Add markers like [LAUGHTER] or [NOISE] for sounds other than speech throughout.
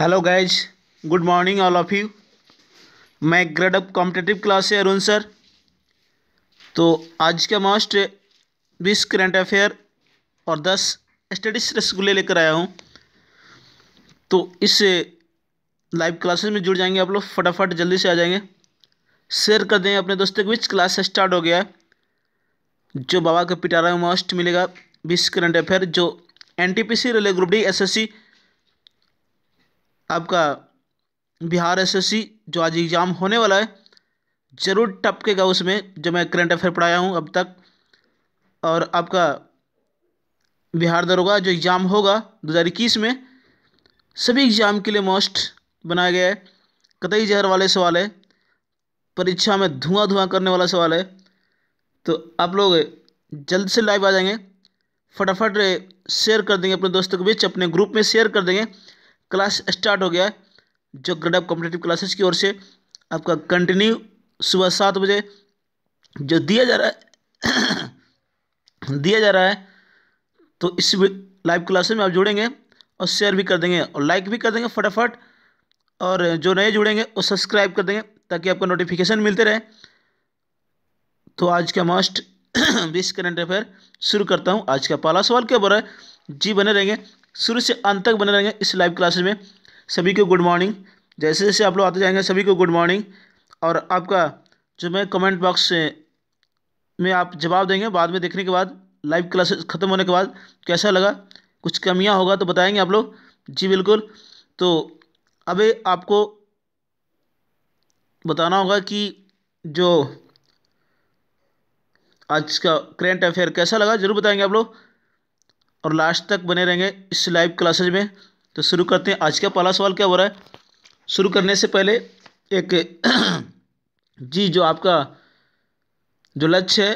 Hello guys good morning all of you मैं grade up competitive class से Arun sir तो आज का मोस्ट बीस करेंट अफेयर और दस स्टडी रसगुल्ले लेकर आया हूँ तो इस लाइव क्लासेस में जुड़ जाएंगे आप लोग फटाफट जल्दी से आ जाएंगे शेयर कर दें अपने दोस्तों के बीच क्लास स्टार्ट हो गया है जो बाबा का पिटारा मोस्ट मिलेगा बीस करंट अफेयर जो N T P C railway group D S S C आपका बिहार एस एस सी जो आज एग्ज़ाम होने वाला है ज़रूर टपकेगा उसमें जो मैं करंट अफेयर पढ़ाया हूँ अब तक और आपका बिहार दरोगा जो एग्ज़ाम होगा दो हज़ार इक्कीस में सभी एग्ज़ाम के लिए मोस्ट बनाया गया है कतई जहर वाले सवाल है परीक्षा में धुआं धुआं करने वाला सवाल है तो आप लोग जल्द से लाइव आ जाएंगे फटाफट शेयर कर देंगे अपने दोस्तों के बीच अपने ग्रुप में शेयर कर देंगे क्लास स्टार्ट हो गया है जो ग्रेड ऑफ कॉम्पिटेटिव क्लासेस की ओर से आपका कंटिन्यू सुबह सात बजे जो दिया जा रहा है [COUGHS] दिया जा रहा है तो इस लाइव क्लासेस में आप जुड़ेंगे और शेयर भी कर देंगे और लाइक भी कर देंगे फटाफट और जो नए जुड़ेंगे वो सब्सक्राइब कर देंगे ताकि आपको नोटिफिकेशन मिलते रहे तो आज का मस्ट बीस करेंट अफेयर शुरू करता हूँ आज का पहला सवाल क्या बोल रहा है जी बने रहेंगे शुरू से अंत तक बने रहेंगे इस लाइव क्लासेस में सभी को गुड मॉर्निंग जैसे जैसे आप लोग आते जाएंगे सभी को गुड मॉर्निंग और आपका जो मैं कमेंट बॉक्स में आप जवाब देंगे बाद में देखने के बाद लाइव क्लासेस ख़त्म होने के बाद कैसा लगा कुछ कमियां होगा तो बताएंगे आप लोग जी बिल्कुल तो अभी आपको बताना होगा कि जो आज का करेंट अफेयर कैसा लगा जरूर बताएंगे आप लोग और लास्ट तक बने रहेंगे इस लाइव क्लासेज में तो शुरू करते हैं आज का पहला सवाल क्या हो रहा है शुरू करने से पहले एक [CLEARS THROAT] जी जो आपका जो लक्ष्य है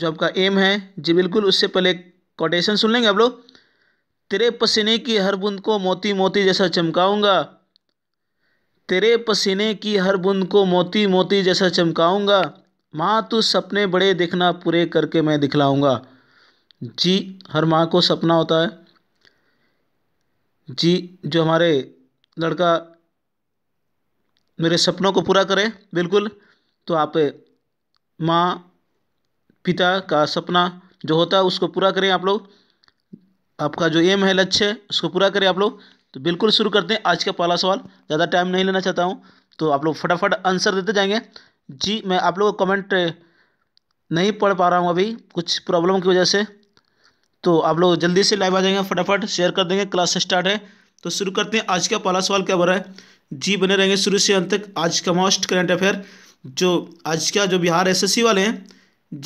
जो आपका एम है जी बिल्कुल उससे पहले कोटेशन सुन लेंगे आप लोग तेरे पसीने की हर बूंद को मोती मोती जैसा चमकाऊंगा तेरे पसीने की हर बूंद को मोती मोती जैसा चमकाऊंगा माँ तू सपने बड़े देखना पूरे करके मैं दिखलाऊंगा जी हर माँ को सपना होता है जी जो हमारे लड़का मेरे सपनों को पूरा करे बिल्कुल तो आप माँ पिता का सपना जो होता है उसको पूरा करें आप लोग आपका जो एम है लक्ष्य उसको पूरा करें आप लोग तो बिल्कुल शुरू करते हैं आज का पहला सवाल ज़्यादा टाइम नहीं लेना चाहता हूँ तो आप लोग फटाफट आंसर देते जाएंगे जी मैं आप लोगों को कमेंट नहीं पढ़ पा रहा हूँ अभी कुछ प्रॉब्लम की वजह से तो आप लोग जल्दी से लाइव आ जाएंगे फटाफट शेयर कर देंगे क्लास स्टार्ट है तो शुरू करते हैं आज का पहला सवाल क्या रहा है जी बने रहेंगे शुरू से अंत तक आज का मोस्ट करंट अफेयर जो आज का जो बिहार एसएससी वाले हैं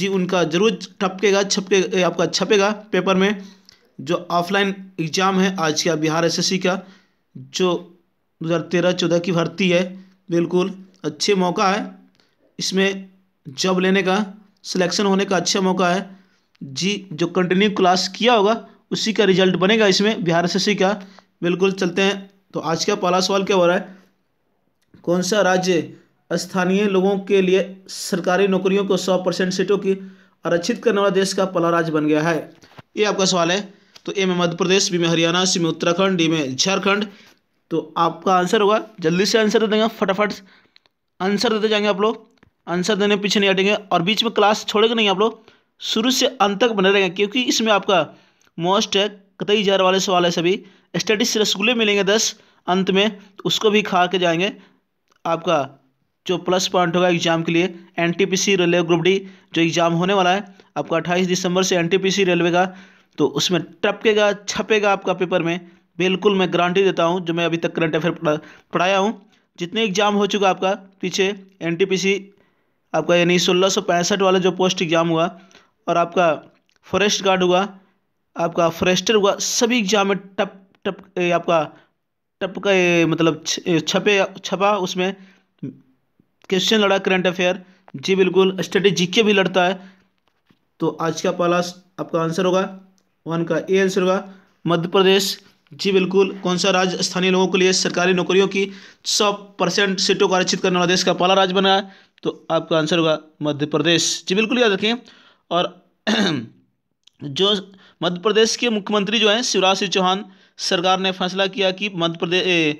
जी उनका जरूर टपकेगा छपके आपका छपेगा पेपर में जो ऑफलाइन एग्ज़ाम है आज का बिहार एस का जो दो हज़ार तेरह चौदह की भर्ती है बिल्कुल अच्छे मौका है इसमें जॉब लेने का सिलेक्शन होने का अच्छा मौका है जी जो कंटिन्यू क्लास किया होगा उसी का रिजल्ट बनेगा इसमें बिहार एस का बिल्कुल चलते हैं तो आज का पहला सवाल क्या हो रहा है कौन सा राज्य स्थानीय लोगों के लिए सरकारी नौकरियों को सौ परसेंट सीटों की आरक्षित करने वाला देश का पहला राज्य बन गया है ये आपका सवाल है तो ए में मध्य प्रदेश बी में हरियाणा सी में उत्तराखंड डी में झारखंड तो आपका आंसर होगा जल्दी से आंसर दे देंगे फटाफट आंसर देते जाएंगे आप लोग आंसर देने पीछे नहीं हटेंगे और बीच में क्लास छोड़ेंगे नहीं आप लोग शुरू से अंत तक बने रहेंगे क्योंकि इसमें आपका मोस्ट है कतई जार वाले सवाल है सभी स्टडीज रसगुल्ले मिलेंगे दस अंत में तो उसको भी खा के जाएंगे आपका जो प्लस पॉइंट होगा एग्जाम के लिए N T P C railway group D जो एग्ज़ाम होने वाला है आपका अट्ठाईस दिसंबर से N T P C railway का तो उसमें टपकेगा छपेगा आपका पेपर में बिल्कुल मैं गारंटी देता हूँ जो मैं अभी तक करंट अफेयर पढ़ाया हूँ जितने एग्ज़ाम हो चुका आपका पीछे एन टी पी सी आपका यानी सोलह सौ पैंसठ वाला जो पोस्ट एग्ज़ाम हुआ और आपका फॉरेस्ट गार्ड हुआ आपका फॉरेस्टर हुआ सभी एग्जाम में टप टप आपका टप का मतलब ए, मतलब छपे छपा उसमें क्वेश्चन लड़ा करंट अफेयर जी बिल्कुल स्टडी के भी लड़ता है तो आज का पहला आपका आंसर होगा वन का ए आंसर होगा मध्य प्रदेश जी बिल्कुल कौन सा राज्य स्थानीय लोगों के लिए सरकारी नौकरियों की सौ परसेंट सीटों को आरक्षित करने वाला देश का पहला राज्य बना है तो आपका आंसर होगा मध्य प्रदेश जी बिल्कुल याद रखें और [CLEARS THROAT] जो मध्य प्रदेश के मुख्यमंत्री जो हैं शिवराज सिंह चौहान सरकार ने फैसला किया कि मध्य प्रदेश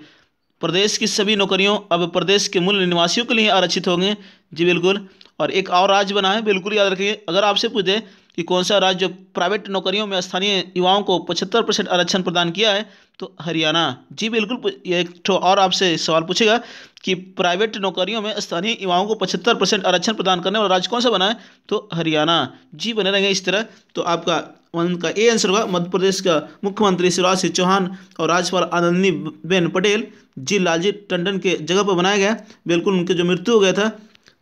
प्रदेश की सभी नौकरियों अब प्रदेश के मूल निवासियों के लिए आरक्षित होंगे जी बिल्कुल और एक और राज्य बना है बिल्कुल याद रखिए अगर आपसे पूछे कि कौन सा राज्य प्राइवेट नौकरियों में स्थानीय युवाओं को पचहत्तर परसेंट आरक्षण प्रदान किया है तो हरियाणा जी बिल्कुल एक तो और आपसे सवाल पूछेगा कि प्राइवेट नौकरियों में स्थानीय युवाओं को पचहत्तर परसेंट आरक्षण प्रदान करने वाला राज्य कौन सा बना है तो हरियाणा जी बने रहेंगे इस तरह तो आपका उनका ए आंसर होगा मध्य प्रदेश का मुख्यमंत्री शिवराज सिंह चौहान और राज्यपाल आनंदी बेन पटेल जी लालजी टंडन के जगह पर बनाया गया बिल्कुल उनके जो मृत्यु हो गया था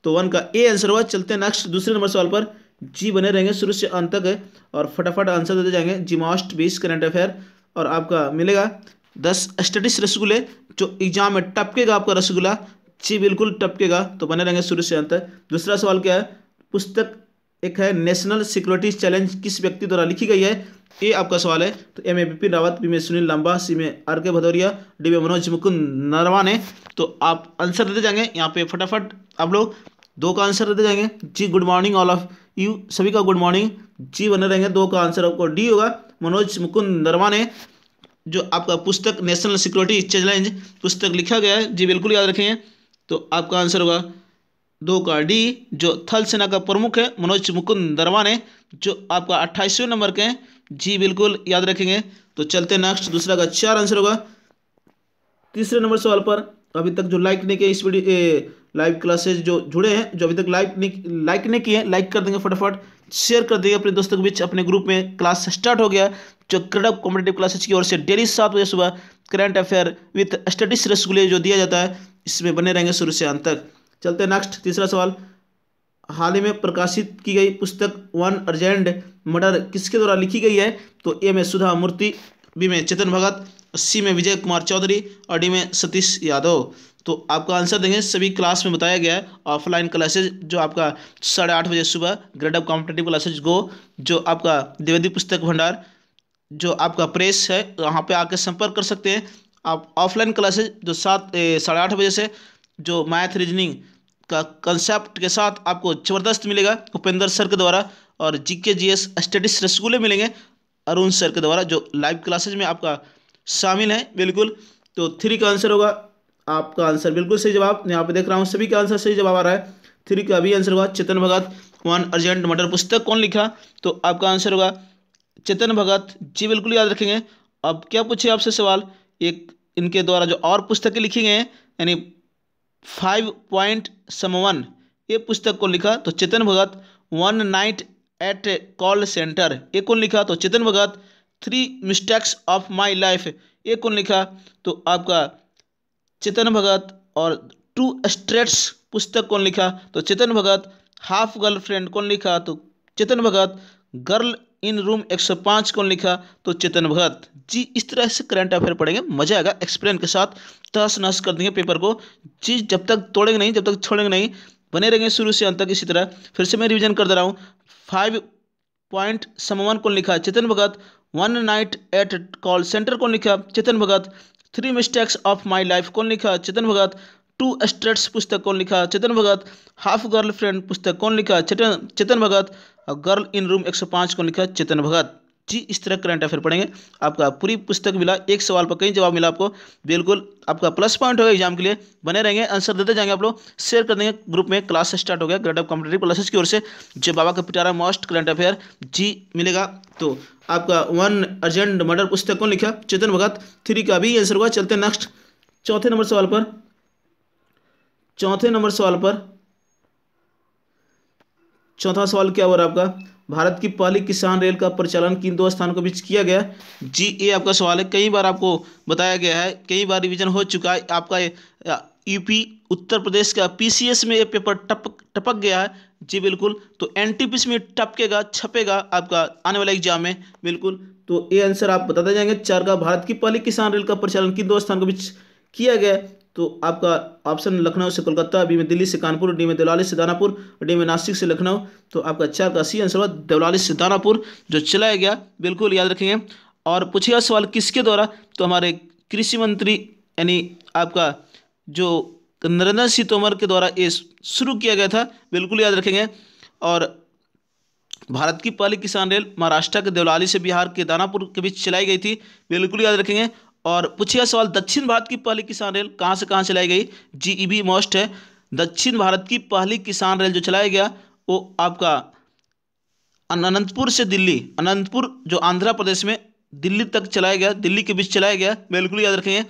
तो वन का ए आंसर हुआ चलते हैं नेक्स्ट दूसरे नंबर सवाल पर जी बने रहेंगे शुरू से अंत तक और फटाफट आंसर देते जाएंगे जी मोस्ट बीस करंट अफेयर और आपका मिलेगा दस स्टडीस रसगुल्ले जो एग्जाम में टपकेगा आपका रसगुल्ला जी बिल्कुल टपकेगा तो बने रहेंगे शुरू से अंत दूसरा सवाल क्या है पुस्तक एक है नेशनल सिक्योरिटी चैलेंज किस व्यक्ति द्वारा लिखी गई है ये आपका सवाल है तो एम ए बिपिन रावत बी में सुनील लंबा सी में आर के भदौरिया डी में मनोज मुकुंद नरवा ने तो आप आंसर देते जाएंगे यहाँ पे फटाफट आप लोग दो का आंसर देते जाएंगे जी good morning all of you सभी का गुड मॉर्निंग जी बने रहेंगे दो का आंसर आपको डी होगा मनोज मुकुंद नरमा ने जो आपका पुस्तक नेशनल सिक्योरिटी चैलेंज पुस्तक लिखा गया है जी बिल्कुल याद रखेंगे तो आपका आंसर होगा दो का डी जो थल सेना का प्रमुख है मनोज मुकुंद नरमा ने जो आपका अट्ठाईसवें नंबर के हैं जी बिल्कुल याद रखेंगे तो चलते नेक्स्ट दूसरा का चार आंसर होगा तीसरे नंबर सवाल पर अभी तक जो लाइक नहीं किया इस वीडियो लाइव क्लासेज जो जुड़े हैं जो अभी तक लाइक नहीं लाइक नहीं किए लाइक कर देंगे फटाफट शेयर कर देंगे अपने दोस्तों के बीच अपने ग्रुप में क्लास स्टार्ट हो गया जो क्रेडअप कॉम्पिटेटिव क्लासेज की ओर से डेली सात बजे सुबह करंट अफेयर विथ स्टडीज रसगुल्ले जो दिया जाता है इसमें बने रहेंगे शुरू से अंत तक चलते हैं नेक्स्ट तीसरा सवाल हाल ही में प्रकाशित की गई पुस्तक वन अर्जेंट मर्डर किसके द्वारा लिखी गई है तो ए में सुधा मूर्ति बी में चेतन भगत सी में विजय कुमार चौधरी और डी में सतीश यादव तो आपका आंसर देंगे सभी क्लास में बताया गया है ऑफलाइन क्लासेज जो आपका साढ़े आठ बजे सुबह ग्रेड अप कॉम्पिटेटिव क्लासेज गो जो आपका द्विवेदी पुस्तक भंडार जो आपका प्रेस है वहाँ पे आकर संपर्क कर सकते हैं आप ऑफलाइन क्लासेज जो सात साढ़े आठ बजे से जो मैथ रीजनिंग का कंसेप्ट के साथ आपको ज़बरदस्त मिलेगा उपेंद्र सर के द्वारा और जी के जी एस स्टडीज रसगुल्ले मिलेंगे अरुण सर के द्वारा जो लाइव क्लासेज में आपका शामिल है बिल्कुल तो थ्री का आंसर होगा आपका आंसर बिल्कुल सही जवाब यहाँ पे देख रहा हूँ सभी का आंसर सही जवाब आ रहा है थ्री का भी आंसर होगा Chetan Bhagat one arranged murder पुस्तक कौन लिखा तो आपका आंसर होगा चेतन भगत जी बिल्कुल याद रखेंगे अब क्या पूछे आपसे सवाल एक इनके द्वारा जो और पुस्तकें लिखी गई हैं यानी फाइव पॉइंट समवन ये पुस्तक कौन लिखा तो Chetan Bhagat one night at call centre ये कौन लिखा तो Chetan Bhagat three mistakes of my life ये कौन लिखा तो आपका चेतन भगत और टू स्ट्रेट्स पुस्तक कौन लिखा तो चेतन भगत हाफ गर्लफ्रेंड कौन लिखा तो चेतन भगत गर्ल इन रूम 105 कौन लिखा तो चेतन भगत जी इस तरह से करंट अफेयर पढ़ेंगे मजा आएगा एक्सप्लेन के साथ तहस नहस कर देंगे पेपर को जी जब तक तोड़ेंगे नहीं जब तक छोड़ेंगे नहीं बने रहेंगे शुरू से अंत तक इसी तरह फिर से मैं रिविजन कर दे रहा हूँ फाइव पॉइंट समवन कौन लिखा Chetan Bhagat one night at call centre कौन लिखा Chetan Bhagat three mistakes of my life कौन लिखा चेतन भगत टू स्टेट्स पुस्तक कौन लिखा चेतन भगत हाफ गर्लफ्रेंड पुस्तक कौन लिखा चेतन चेतन भगत और गर्ल इन रूम 105 कौन लिखा चेतन भगत जी इस तरह करंट अफेयर पढ़ेंगे आपका पूरी पुस्तक मिला एक सवाल पर कहीं जवाब मिला आपको बिल्कुल आपका प्लस पॉइंट होगा एग्जाम के लिए बने रहेंगे आंसर देते जाएंगे आप लोग शेयर कर देंगे ग्रुप में क्लास स्टार्ट हो गया ग्रेड ऑफ कॉम्पिटेटिव क्लासेस की ओर से जब बाबा का पिटारा मोस्ट करंट अफेयर जी मिलेगा तो आपका वन अर्जेंट मर्डर पुस्तक कौन लिखा चेतन भगत थ्री का भी आंसर हुआ चलते नेक्स्ट चौथे नंबर सवाल पर चौथे नंबर सवाल पर चौथा सवाल क्या हो रहा है आपका भारत की पहली किसान रेल का परिचालन किन दो स्थानों के बीच किया गया जी ये आपका सवाल है कई बार आपको बताया गया है कई बार रिवीजन हो चुका है आपका यूपी उत्तर प्रदेश का पीसीएस में ये पेपर टप टपक गया है जी बिल्कुल तो एन में टपकेगा छपेगा आपका आने वाला एग्जाम में बिल्कुल तो ये आंसर आप बताते जाएंगे चार का भारत की पहली किसान रेल का परिचालन किन दो स्थानों के बीच किया गया तो आपका ऑप्शन लखनऊ से कोलकाता बी में दिल्ली से कानपुर डी में देवलाली से दानापुर डी में नासिक से लखनऊ तो आपका चार का सी आंसर हुआ देवलाली से दानापुर जो चलाया गया बिल्कुल याद रखेंगे और पूछेगा सवाल किसके द्वारा तो हमारे कृषि मंत्री यानी आपका जो नरेंद्र सिंह तोमर के द्वारा ये शुरू किया गया था बिल्कुल याद रखेंगे और भारत की पहली किसान रेल महाराष्ट्र के देवलाली से बिहार के दानापुर के बीच चलाई गई थी बिल्कुल याद रखेंगे और पूछिए सवाल दक्षिण भारत की पहली किसान रेल कहाँ से कहाँ चलाई गई जी ई बी मोस्ट है दक्षिण भारत की पहली किसान रेल जो चलाया गया वो आपका अनंतपुर से दिल्ली अनंतपुर जो आंध्र प्रदेश में दिल्ली तक चलाया गया दिल्ली के बीच चलाया गया बिल्कुल याद रखेंगे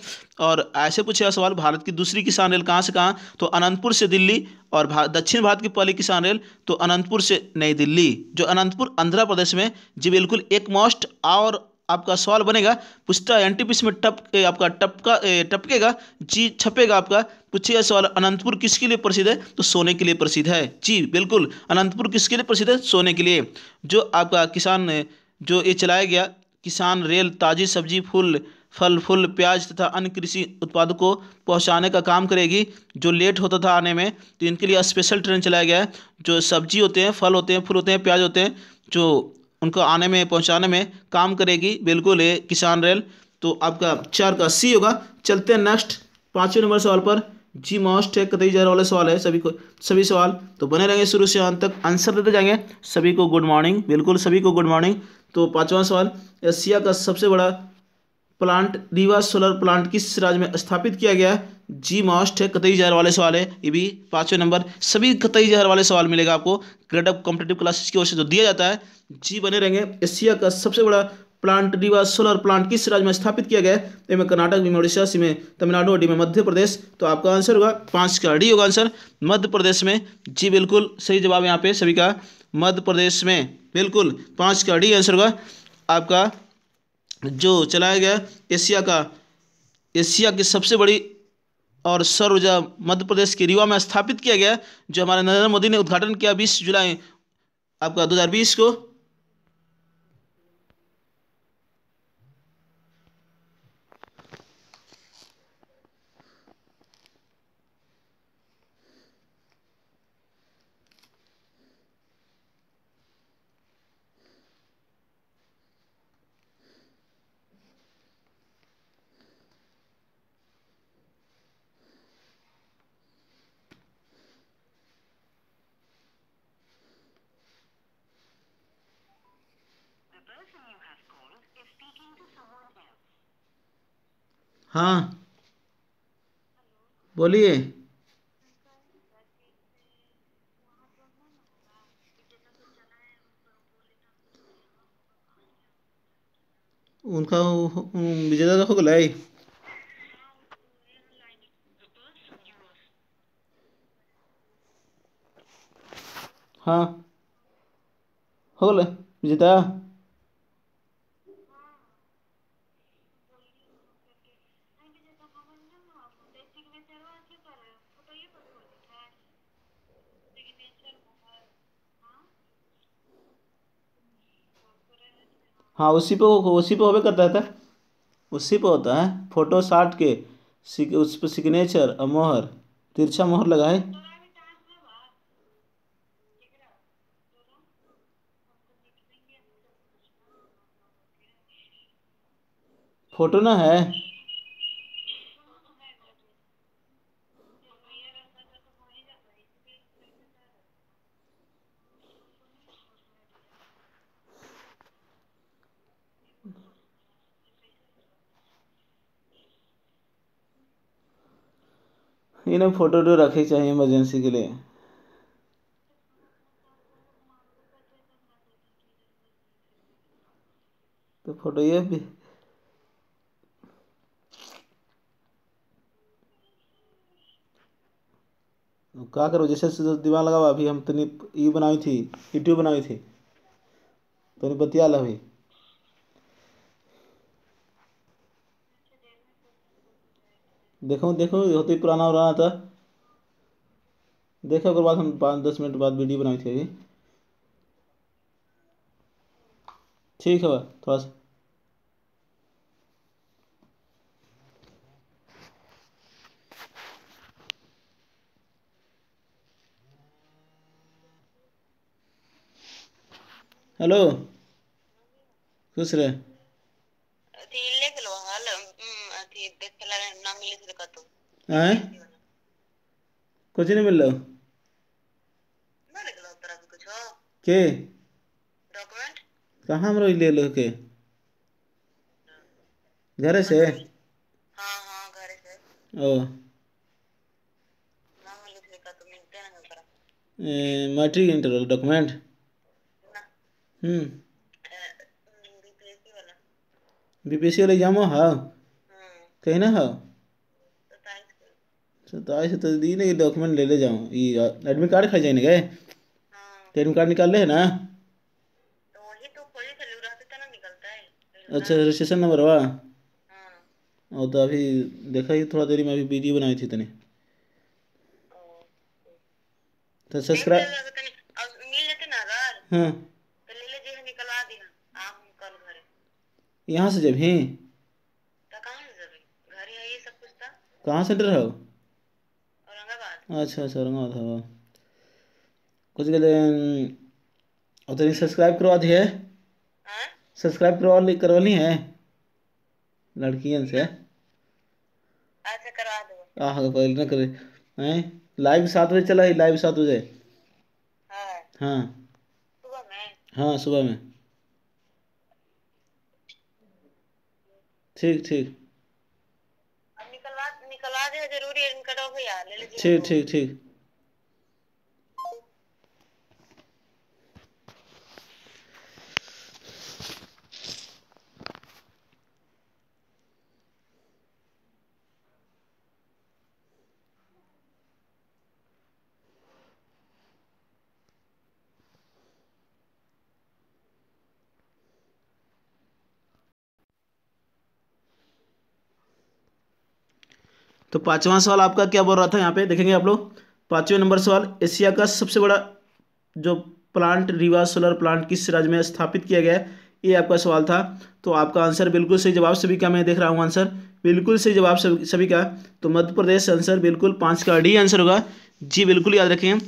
और ऐसे पूछेगा सवाल भारत की दूसरी किसान रेल कहाँ से कहाँ तो अनंतपुर से दिल्ली और दक्षिण भारत की पहली किसान रेल तो अनंतपुर से नई दिल्ली जो अनंतपुर आंध्र प्रदेश में जी बिल्कुल एक मोस्ट और आपका सवाल बनेगा पूछता है एनटीपीसी में टप आपका टपका टपकेगा जी छपेगा आपका पूछेगा सवाल अनंतपुर किसके लिए प्रसिद्ध है तो सोने के लिए प्रसिद्ध है जी बिल्कुल अनंतपुर किसके लिए प्रसिद्ध है सोने के लिए जो आपका किसान जो ये चलाया गया किसान रेल ताज़ी सब्जी फूल फल फूल प्याज तथा अन्य कृषि उत्पादों को पहुंचाने का काम करेगी जो लेट होता था आने में तो इनके लिए स्पेशल ट्रेन चलाया गया है जो सब्जी होते हैं फल होते हैं फूल होते हैं प्याज होते हैं जो उनको आने में पहुंचाने में काम करेगी बिल्कुल ये किसान रेल तो आपका चार का सी होगा चलते हैं नेक्स्ट पाँचवें नंबर सवाल पर जी मोस्ट है कतई जा वाले सवाल है सभी को सभी सवाल तो बने रहेंगे शुरू से अंत तक आंसर देते जाएंगे सभी को गुड मॉर्निंग बिल्कुल सभी को गुड मॉर्निंग तो पाँचवा सवाल एशिया का सबसे बड़ा प्लांट रीवा सोलर प्लांट किस राज्य में स्थापित किया गया है जी मोस्ट है कतई जहर वाले सवाल है ये भी पाँचवें नंबर सभी कतई जहर वाले सवाल मिलेगा आपको ग्रेड ऑफ कॉम्पिटेटिव क्लासेस की ओर से जो दिया जाता है जी बने रहेंगे एशिया का सबसे बड़ा प्लांट रिवा सोलर प्लांट किस राज्य में स्थापित किया गया है तो इसमें कर्नाटक में उड़ीसा सी में तमिलनाडु और डी में मध्य प्रदेश तो आपका आंसर होगा पाँच का डी होगा आंसर मध्य प्रदेश में जी बिल्कुल सही जवाब यहाँ पे सभी का मध्य प्रदेश में बिल्कुल पाँच का डी आंसर होगा आपका जो चलाया गया एशिया का एशिया की सबसे बड़ी और सौर ऊर्जा मध्य प्रदेश के रीवा में स्थापित किया गया जो हमारे नरेंद्र मोदी ने उद्घाटन किया बीस जुलाई आपका दो को हाँ बोलिए उनका विजेता तो होगा हाँ गए विजेता हाँ उसी पे उसी पे होबे करता है था उसी पे होता है फोटो साट के उस पर सिग्नेचर और मोहर तिरछा मोहर लगाए फोटो ना है इन्हें फ़ोटो तो रखनी चाहिए इमरजेंसी के लिए तो फोटो ये भी तो क्या करो जैसे तो दीवार लगा अभी हम तनी ई बनाई थी यूट्यूब बनाई थी तनी तो बतिया ला अभी देखो देखो ये होते पुराना उराना था देखो अगर बाद हम पाँच दस मिनट बाद वीडियो बनाई थी ठीक है थोड़ा तो सा हेलो खुश रहे हैं कुछ नहीं मिल रहा के कहाँ में ले लो के घर हाँ, हाँ, से ओ मैट्रिक इंटरवल डॉक्यूमेंट हम्म, हम्म बीपीएससी वाला एग्जाम हो हम्म। कहीं ना हाँ सताईस तो दी नहीं डॉक्यूमेंट ले ले जाऊँ ये एडमिट कार्ड खाई जाएंगे गए एडमिट कार्ड निकाल ले है ना तो तो अच्छा रजिस्ट्रेशन नंबर वा और तो अभी देखा ही थोड़ा देरी में अभी वीडियो बनाई थी तने तो सब्सक्राइब हाँ यहाँ से जब ही कहाँ से डर हो अच्छा अच्छा रंगा था वाह कुछ गले और तेरी सब्सक्राइब करवा दी है सब्सक्राइब हाँ? करवा ली करवा ली है लड़कियन से अच्छा करवा दो तो ना करे हैं लाइव सात बजे चला है लाइव सात बजे हाँ।, हाँ सुबह में हाँ सुबह में ठीक ठीक ठीक ठीक ठीक तो पाँचवा सवाल आपका क्या बोल रहा था यहाँ पे देखेंगे आप लोग पांचवें नंबर सवाल एशिया का सबसे बड़ा जो प्लांट रीवा सोलर प्लांट किस राज्य में स्थापित किया गया है ये आपका सवाल था तो आपका आंसर बिल्कुल सही जवाब सभी का मैं देख रहा हूँ आंसर बिल्कुल सही जवाब सभी सभी का तो मध्य प्रदेश आंसर बिल्कुल पाँच का डी आंसर होगा जी बिल्कुल याद रखें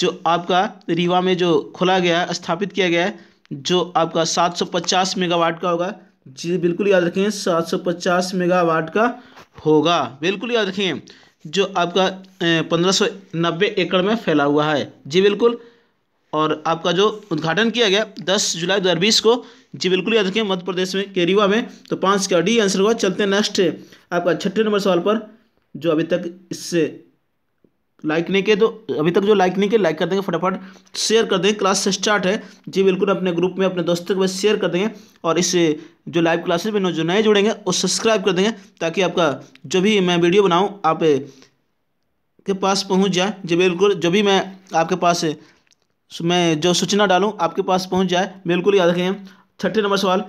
जो आपका रीवा में जो खोला गया स्थापित किया गया जो आपका 750 मेगावाट का होगा जी बिल्कुल याद रखें 750 मेगावाट का होगा बिल्कुल याद रखिए जो आपका पंद्रह सौ नब्बे एकड़ में फैला हुआ है जी बिल्कुल और आपका जो उद्घाटन किया गया दस जुलाई दो हज़ार बीस को जी बिल्कुल याद रखिए मध्य प्रदेश में केरीवा में तो पाँच का डी आंसर होगा चलते हैं नेक्स्ट आपका छठे नंबर सवाल पर जो अभी तक इससे लाइक नहीं किए तो अभी तक जो लाइक नहीं किए लाइक कर देंगे फटाफट शेयर कर देंगे क्लास स्टार्ट है जी बिल्कुल अपने ग्रुप में अपने दोस्तों के पास शेयर कर देंगे और इस जो लाइव क्लासेस में जो नए जुड़ेंगे वो सब्सक्राइब कर देंगे ताकि आपका जो भी मैं वीडियो बनाऊँ आप के पास पहुँच जाए जी बिल्कुल जो भी मैं आपके पास मैं जो सूचना डालूँ आपके पास पहुँच जाए बिल्कुल याद रखें छठे नंबर सवाल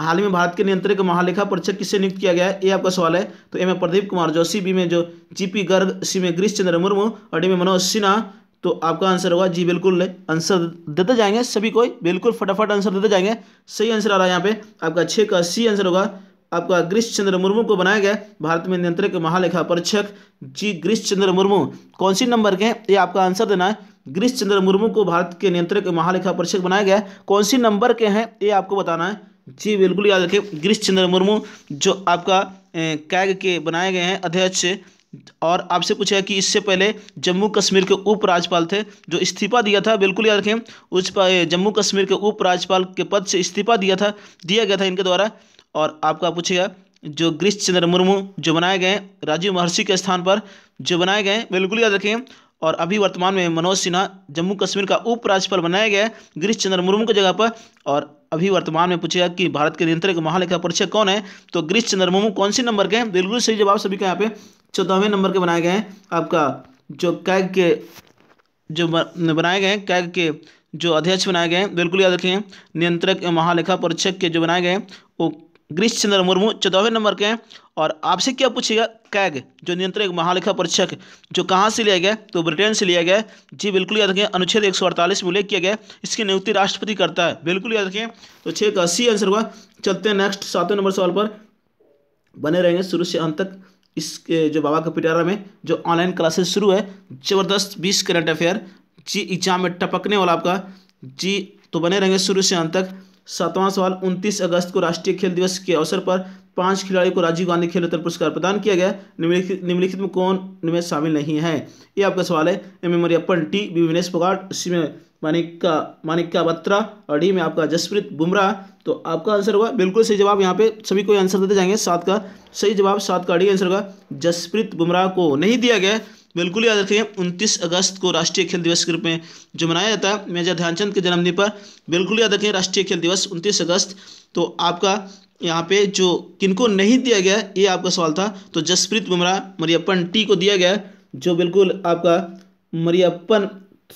हाल ही में भारत के नियंत्रक महालेखा परीक्षक किससे नियुक्त किया गया है ये आपका सवाल है तो ए में प्रदीप कुमार जोशी बी में जो जी पी गर्ग सी में गिरीश चंद्र मुर्मू और डी में मनोज सिन्हा तो आपका आंसर होगा जी बिल्कुल आंसर देते जाएंगे सभी को बिल्कुल फटाफट आंसर देते जाएंगे सही आंसर आ रहा है यहाँ पे आपका छः का सी आंसर होगा आपका गिरीश चंद्र मुर्मू को बनाया गया भारत में नियंत्रक महालेखा परीक्षक जी गिरीश चंद्र मुर्मू कौन सी नंबर के हैं ये आपका आंसर देना है गिरीश चंद्र मुर्मू को भारत के नियंत्रक महालेखा परीक्षक बनाया गया कौन सी नंबर के हैं ये आपको बताना है जी बिल्कुल याद रखें गिरीश चंद्र मुर्मू जो आपका कैग के बनाए गए हैं अध्यक्ष और आपसे पूछा कि इससे पहले जम्मू कश्मीर के उपराज्यपाल थे जो इस्तीफा दिया था बिल्कुल याद रखें उस जम्मू कश्मीर के उपराज्यपाल के पद से इस्तीफा दिया था दिया गया था इनके द्वारा और आपका पूछेगा जो गिरीश चंद्र मुर्मू जो बनाए गए राजीव महर्षि के स्थान पर जो बनाए गए बिल्कुल याद रखें और अभी वर्तमान में मनोज सिन्हा जम्मू कश्मीर का उपराज्यपाल बनाया गया है गिरीश चंद्र मुर्मू की जगह पर और अभी वर्तमान में पूछेगा कि भारत के नियंत्रक महालेखा परीक्षक कौन है तो गिरीश चंद्र मुर्मू कौन से नंबर के हैं बिल्कुल सही जवाब सभी के यहाँ पे चौदहवें नंबर के बनाए गए हैं आपका जो कैग के जो बनाए गए हैं कैग के जो अध्यक्ष बनाए गए हैं बिल्कुल याद रखें नियंत्रक महालेखा परीक्षक के जो बनाए गए वो गिरीश चंद्र मुर्मू चौदहवें नंबर के हैं और आपसे क्या पूछेगा कैग जो नियंत्रक महालेखा परीक्षक जो कहाँ से लिया गया तो ब्रिटेन से लिया गया जी बिल्कुल याद रखें अनुच्छेद एक सौ अड़तालीस में उल्लेख किया गया इसकी नियुक्ति राष्ट्रपति करता है बिल्कुल याद रखें तो छः का अस्सी आंसर हुआ चलते हैं नेक्स्ट सातवें नंबर सवाल पर बने रहेंगे शुरू से अंत तक इस जो बाबा का पिटारा में जो ऑनलाइन क्लासेस शुरू है ज़बरदस्त बीस करंट अफेयर जी एग्जाम में टपकने वाला आपका जी तो बने रहेंगे शुरू से अंत तक सातवां सवाल 29 अगस्त को राष्ट्रीय खेल दिवस के अवसर पर पांच खिलाड़ियों को राजीव गांधी खेल रत्न पुरस्कार प्रदान किया गया निम्नलिखित निम्नलिखित में कौन में शामिल नहीं है ये आपका सवाल है एम एम Ariyappan T B Vinesh Phogat C में मानिका मानिका बत्रा और डी में आपका जसप्रीत बुमराह तो आपका आंसर होगा बिल्कुल सही जवाब यहाँ पे सभी को आंसर देते जाएंगे सात का सही जवाब सात का डी आंसर होगा जसप्रीत बुमराह को नहीं दिया गया बिल्कुल याद रखिए 29 अगस्त को राष्ट्रीय खेल दिवस के रूप में जो मनाया जाता है मेजर ध्यानचंद के जन्मदिन पर बिल्कुल याद रखिए राष्ट्रीय खेल दिवस 29 अगस्त तो आपका यहाँ पे जो किनको नहीं दिया गया ये आपका सवाल था तो जसप्रीत बुमराह मरियप्पन टी को दिया गया जो बिल्कुल आपका मरियप्पन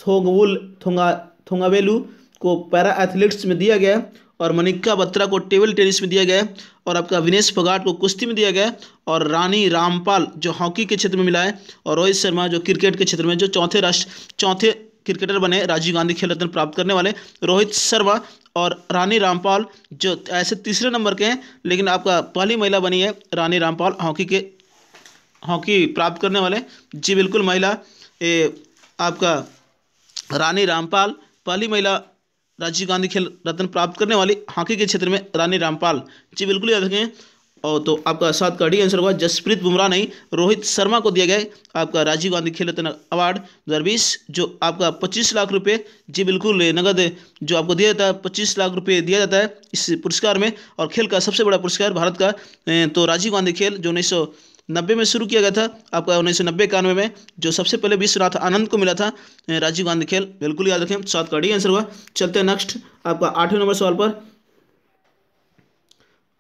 थोंगवुल थोंगा थोंगावेलू को पैरा एथलीट्स में दिया गया और मनिका बत्रा को टेबल टेनिस में दिया गया और आपका विनेश फोगाट को कुश्ती में दिया गया और रानी रामपाल जो हॉकी के क्षेत्र में मिला है और रोहित शर्मा जो क्रिकेट के क्षेत्र में जो चौथे राष्ट्र चौथे क्रिकेटर बने राजीव गांधी खेल रत्न प्राप्त करने वाले रोहित शर्मा और रानी रामपाल जो ऐसे तीसरे नंबर के हैं लेकिन आपका पहली महिला बनी है रानी रामपाल हॉकी के हॉकी प्राप्त करने वाले जी बिल्कुल महिला ए, आपका रानी रामपाल पहली महिला राजीव गांधी खेल रत्न प्राप्त करने वाली हॉकी के क्षेत्र में रानी रामपाल जी बिल्कुल याद रखें और तो आपका साथ का डी आंसर होगा जसप्रीत बुमराह नहीं रोहित शर्मा को दिया गया आपका राजीव गांधी खेल रत्न अवार्ड दो जो आपका पच्चीस लाख रुपये जी बिल्कुल नगद जो आपको दिया जाता है पच्चीस लाख रुपये दिया जाता है इस पुरस्कार में और खेल का सबसे बड़ा पुरस्कार भारत का तो राजीव गांधी खेल जो उन्नीस नब्बे में शुरू किया गया था आपका उन्नीस सौ में जो सबसे पहले विश्वनाथ आनंद को मिला था राजीव गांधी खेल बिल्कुल याद रखें सात का डी आंसर हुआ चलते हैं नेक्स्ट आपका आठवें नंबर सवाल पर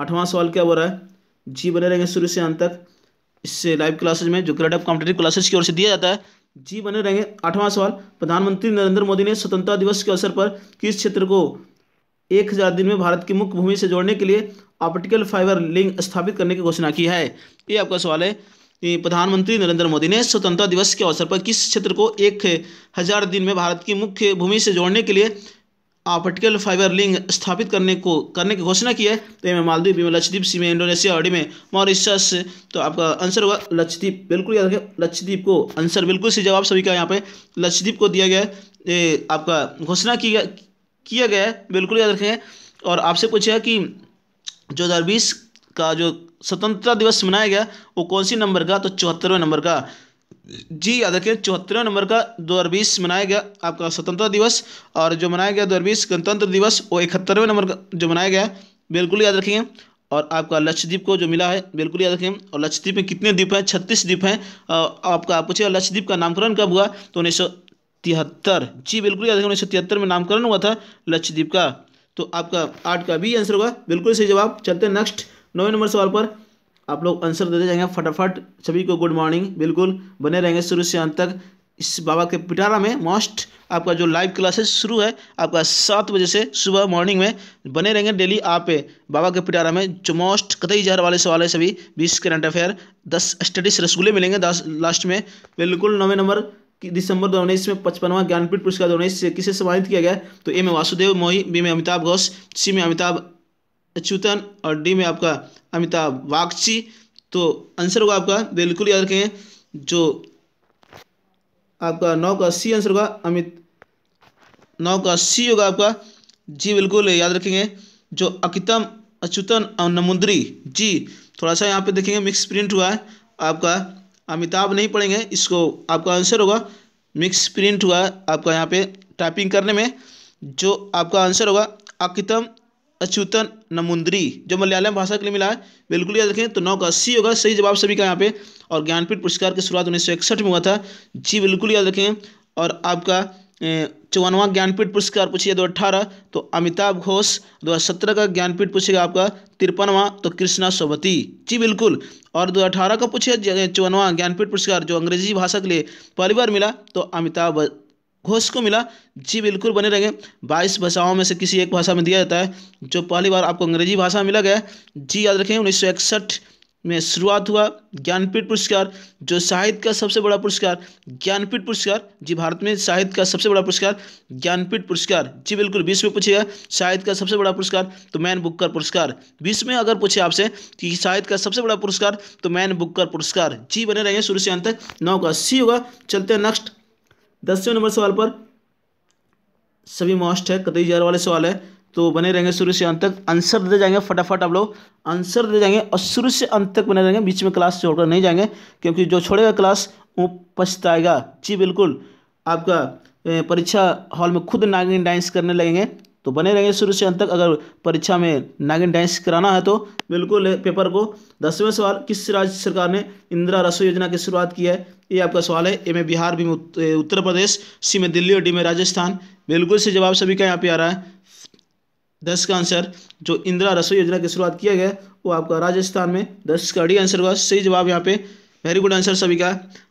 आठवां सवाल क्या हो रहा है जी बने रहेंगे शुरू से अंत तक इससे लाइव क्लासेज में जो ग्रेड ऑफ कॉम्पिटेटिव क्लासेज की ओर से दिया जाता है जी बने रहेंगे आठवां सवाल प्रधानमंत्री नरेंद्र मोदी ने स्वतंत्रता दिवस के अवसर पर किस क्षेत्र को एक हजार दिन में भारत की मुख्य भूमि से जोड़ने के लिए ऑप्टिकल फाइबर लिंक स्थापित करने की घोषणा की है ये आपका सवाल है प्रधानमंत्री नरेंद्र मोदी ने स्वतंत्रता दिवस के अवसर पर किस क्षेत्र को एक हजार दिन में भारत की मुख्य भूमि से जोड़ने के लिए ऑप्टिकल फाइबर लिंक स्थापित करने को करने की घोषणा की है तो ये मालदीव में लक्षद्वीप सी में इंडोनेशिया और में मॉरिशस तो आपका आंसर होगा लक्षद्वीप बिल्कुल याद रखें लक्षद्वीप को आंसर बिल्कुल सही जवाब सभी का यहाँ पे लक्षद्वीप को दिया गया आपका घोषणा किया किया गया है बिल्कुल याद रखें और आपसे पूछा कि दो हज़ार बीस का जो स्वतंत्रता दिवस मनाया गया वो कौन सी नंबर का तो चौहत्तरवें नंबर का जी याद रखें चौहत्तरवें नंबर का दो हज़ार बीस मनाया गया आपका स्वतंत्रता दिवस और जो मनाया गया दो हज़ार बीस गणतंत्र दिवस वो इकहत्तरवें नंबर का जो मनाया गया बिल्कुल याद रखेंगे और आपका लक्षद्वीप को जो मिला है बिल्कुल याद रखें और लक्षद्वीप में कितने द्वीप हैं छत्तीस द्वीप हैं आपका पूछे पूछिएगा लक्षद्वीप का नामकरण कब हुआ तो उन्नीस सौ तिहत्तर जी बिल्कुल याद रखें उन्नीस सौ तिहत्तर में नामकरण हुआ था लक्षद्वीप का तो आपका आठ का भी आंसर होगा बिल्कुल सही जवाब चलते हैं नेक्स्ट नौवें नंबर सवाल पर आप लोग आंसर देते जाएंगे फटाफट सभी को गुड मॉर्निंग बिल्कुल बने रहेंगे शुरू से अंत तक इस बाबा के पिटारा में मोस्ट आपका जो लाइव क्लासेस शुरू है आपका सात बजे से सुबह मॉर्निंग में बने रहेंगे डेली आप बाबा के पिटारा में जो मोस्ट कतई जहर वाले सवाल है सभी बीस करंट अफेयर दस स्टडीज रसगुल्ले मिलेंगे दस लास्ट में बिल्कुल नौवें नंबर दिसंबर दो उन्नीस में पचपनवा ज्ञानपीठ पुरस्कार दो उन्नीस किसे सम्मानित किया गया तो ए में वासुदेव मोही बी में अमिताभ घोष सी में अमिताभ अच्युतन और डी में आपका अमिताभ वागची तो आंसर होगा आपका बिल्कुल याद रखें जो आपका नौ का सी आंसर होगा अमित नौ का सी होगा आपका जी बिल्कुल याद रखेंगे जो अकितम अच्युतन और नमुद्री जी थोड़ा सा यहाँ पे देखेंगे मिक्स प्रिंट हुआ है आपका अमिताभ नहीं पढ़ेंगे इसको आपका आंसर होगा मिक्स प्रिंट हुआ आपका यहाँ पे टाइपिंग करने में जो आपका आंसर होगा अकितम अच्युतन नमुंद्री जो मलयालम भाषा के लिए मिला है बिल्कुल याद रखें तो नौ का अस्सी होगा सही जवाब सभी का यहाँ पे और ज्ञानपीठ पुरस्कार की शुरुआत उन्नीस में हुआ था जी बिल्कुल याद रखें और आपका चौवनवा ज्ञानपीठ पुरस्कार पूछिए दो अट्ठारह तो अमिताभ घोष दो हज़ार सत्रह का ज्ञानपीठ पूछेगा आपका तिरपनवा तो कृष्णा सोबती जी बिल्कुल और दो अठारह का पूछिए चौवनवा ज्ञानपीठ पुरस्कार जो अंग्रेजी भाषा के लिए पहली बार मिला तो अमिताभ घोष को मिला जी बिल्कुल बने रहेंगे बाईस भाषाओं में से किसी एक भाषा में दिया जाता है जो पहली बार आपको अंग्रेजी भाषा मिला गया जी याद रखें उन्नीस में शुरुआत हुआ ज्ञानपीठ पुरस्कार जो साहित्य का सबसे बड़ा पुरस्कार ज्ञानपीठ पुरस्कार जी भारत में साहित्य का सबसे बड़ा पुरस्कार ज्ञानपीठ पुरस्कार जी बिल्कुल बीस में पूछेगा साहित्य का सबसे बड़ा पुरस्कार तो मैन बुक्कर पुरस्कार बीस में अगर पूछे आपसे कि साहित्य का सबसे बड़ा पुरस्कार तो मैन बुक्कर पुरस्कार जी बने रहेंगे शुरू से अंत तक नौ का सी होगा चलते हैं नेक्स्ट दसवें नंबर सवाल पर सभी मोस्ट है कतई हजार वाले सवाल है तो बने रहेंगे शुरू से अंत तक आंसर दे जाएंगे फटाफट आप लोग आंसर दे जाएंगे और शुरू से अंत तक बने रहेंगे बीच में क्लास छोड़कर नहीं जाएंगे क्योंकि जो छोड़ेगा क्लास वो पछताएगा जी बिल्कुल आपका परीक्षा हॉल में खुद नागिन डांस करने लगेंगे तो बने रहेंगे शुरू से अंत तक अगर परीक्षा में नागिन डांस कराना है तो बिल्कुल पेपर को दसवें सवाल किस राज्य सरकार ने इंदिरा रसोई योजना की शुरुआत की है ये आपका सवाल है ए में बिहार बी में उत्तर प्रदेश सी में दिल्ली और डी में राजस्थान बिल्कुल से जवाब सभी का यहाँ पे आ रहा है दस का आंसर जो इंदिरा रसोई योजना की शुरुआत किया गया वो आपका राजस्थान में दस का डी आंसर हुआ सही जवाब यहाँ पे वेरी गुड आंसर सभी का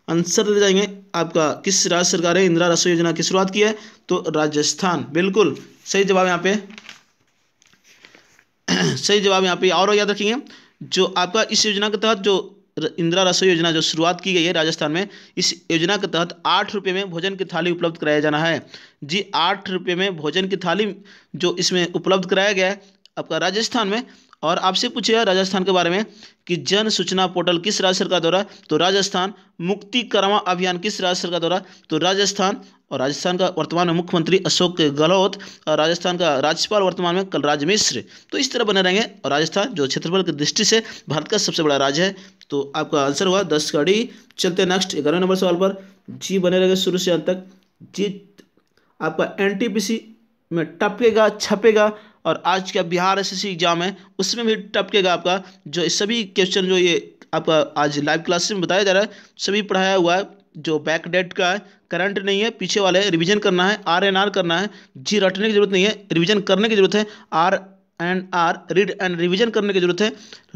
आंसर दे जाएंगे आपका किस राज्य सरकार ने इंदिरा रसोई योजना की शुरुआत की है तो राजस्थान बिल्कुल सही जवाब यहाँ पे [CLEARS THROAT] सही जवाब यहाँ पे और याद रखेंगे जो आपका इस योजना के तहत जो इंदिरा रसोई योजना जो शुरुआत की गई है राजस्थान में इस योजना के तहत आठ रुपये में भोजन की थाली उपलब्ध कराया जाना है जी आठ रुपये में भोजन की थाली जो इसमें उपलब्ध कराया गया है आपका राजस्थान में और आपसे पूछेगा राजस्थान के बारे में कि जन सूचना पोर्टल किस राज्य सरकार द्वारा तो राजस्थान मुक्ति करवा अभियान किस राज्य सरकार द्वारा तो राजस्थान और राजस्थान का वर्तमान में मुख्यमंत्री अशोक गहलोत और राजस्थान का राज्यपाल वर्तमान में कलराज मिश्र तो इस तरह बने रहेंगे और राजस्थान जो क्षेत्रफल की दृष्टि से भारत का सबसे बड़ा राज्य है तो आपका आंसर हुआ दस का चलते नेक्स्ट ग्यारह नंबर सवाल पर जी बने रहेंगे शुरू से अंत तक जी आपका एन में टपकेगा छपेगा और आज का बिहार एस एग्ज़ाम है उसमें भी टपकेगा आपका जो सभी क्वेश्चन जो ये आपका आज लाइव क्लास में बताया जा रहा है सभी पढ़ाया हुआ है जो बैक डेट का है करंट नहीं है पीछे वाले रिवीजन करना है आर एन आर करना है जी रटने की जरूरत नहीं है रिवीजन करने की जरूरत है R and R read and revision करने की जरूरत है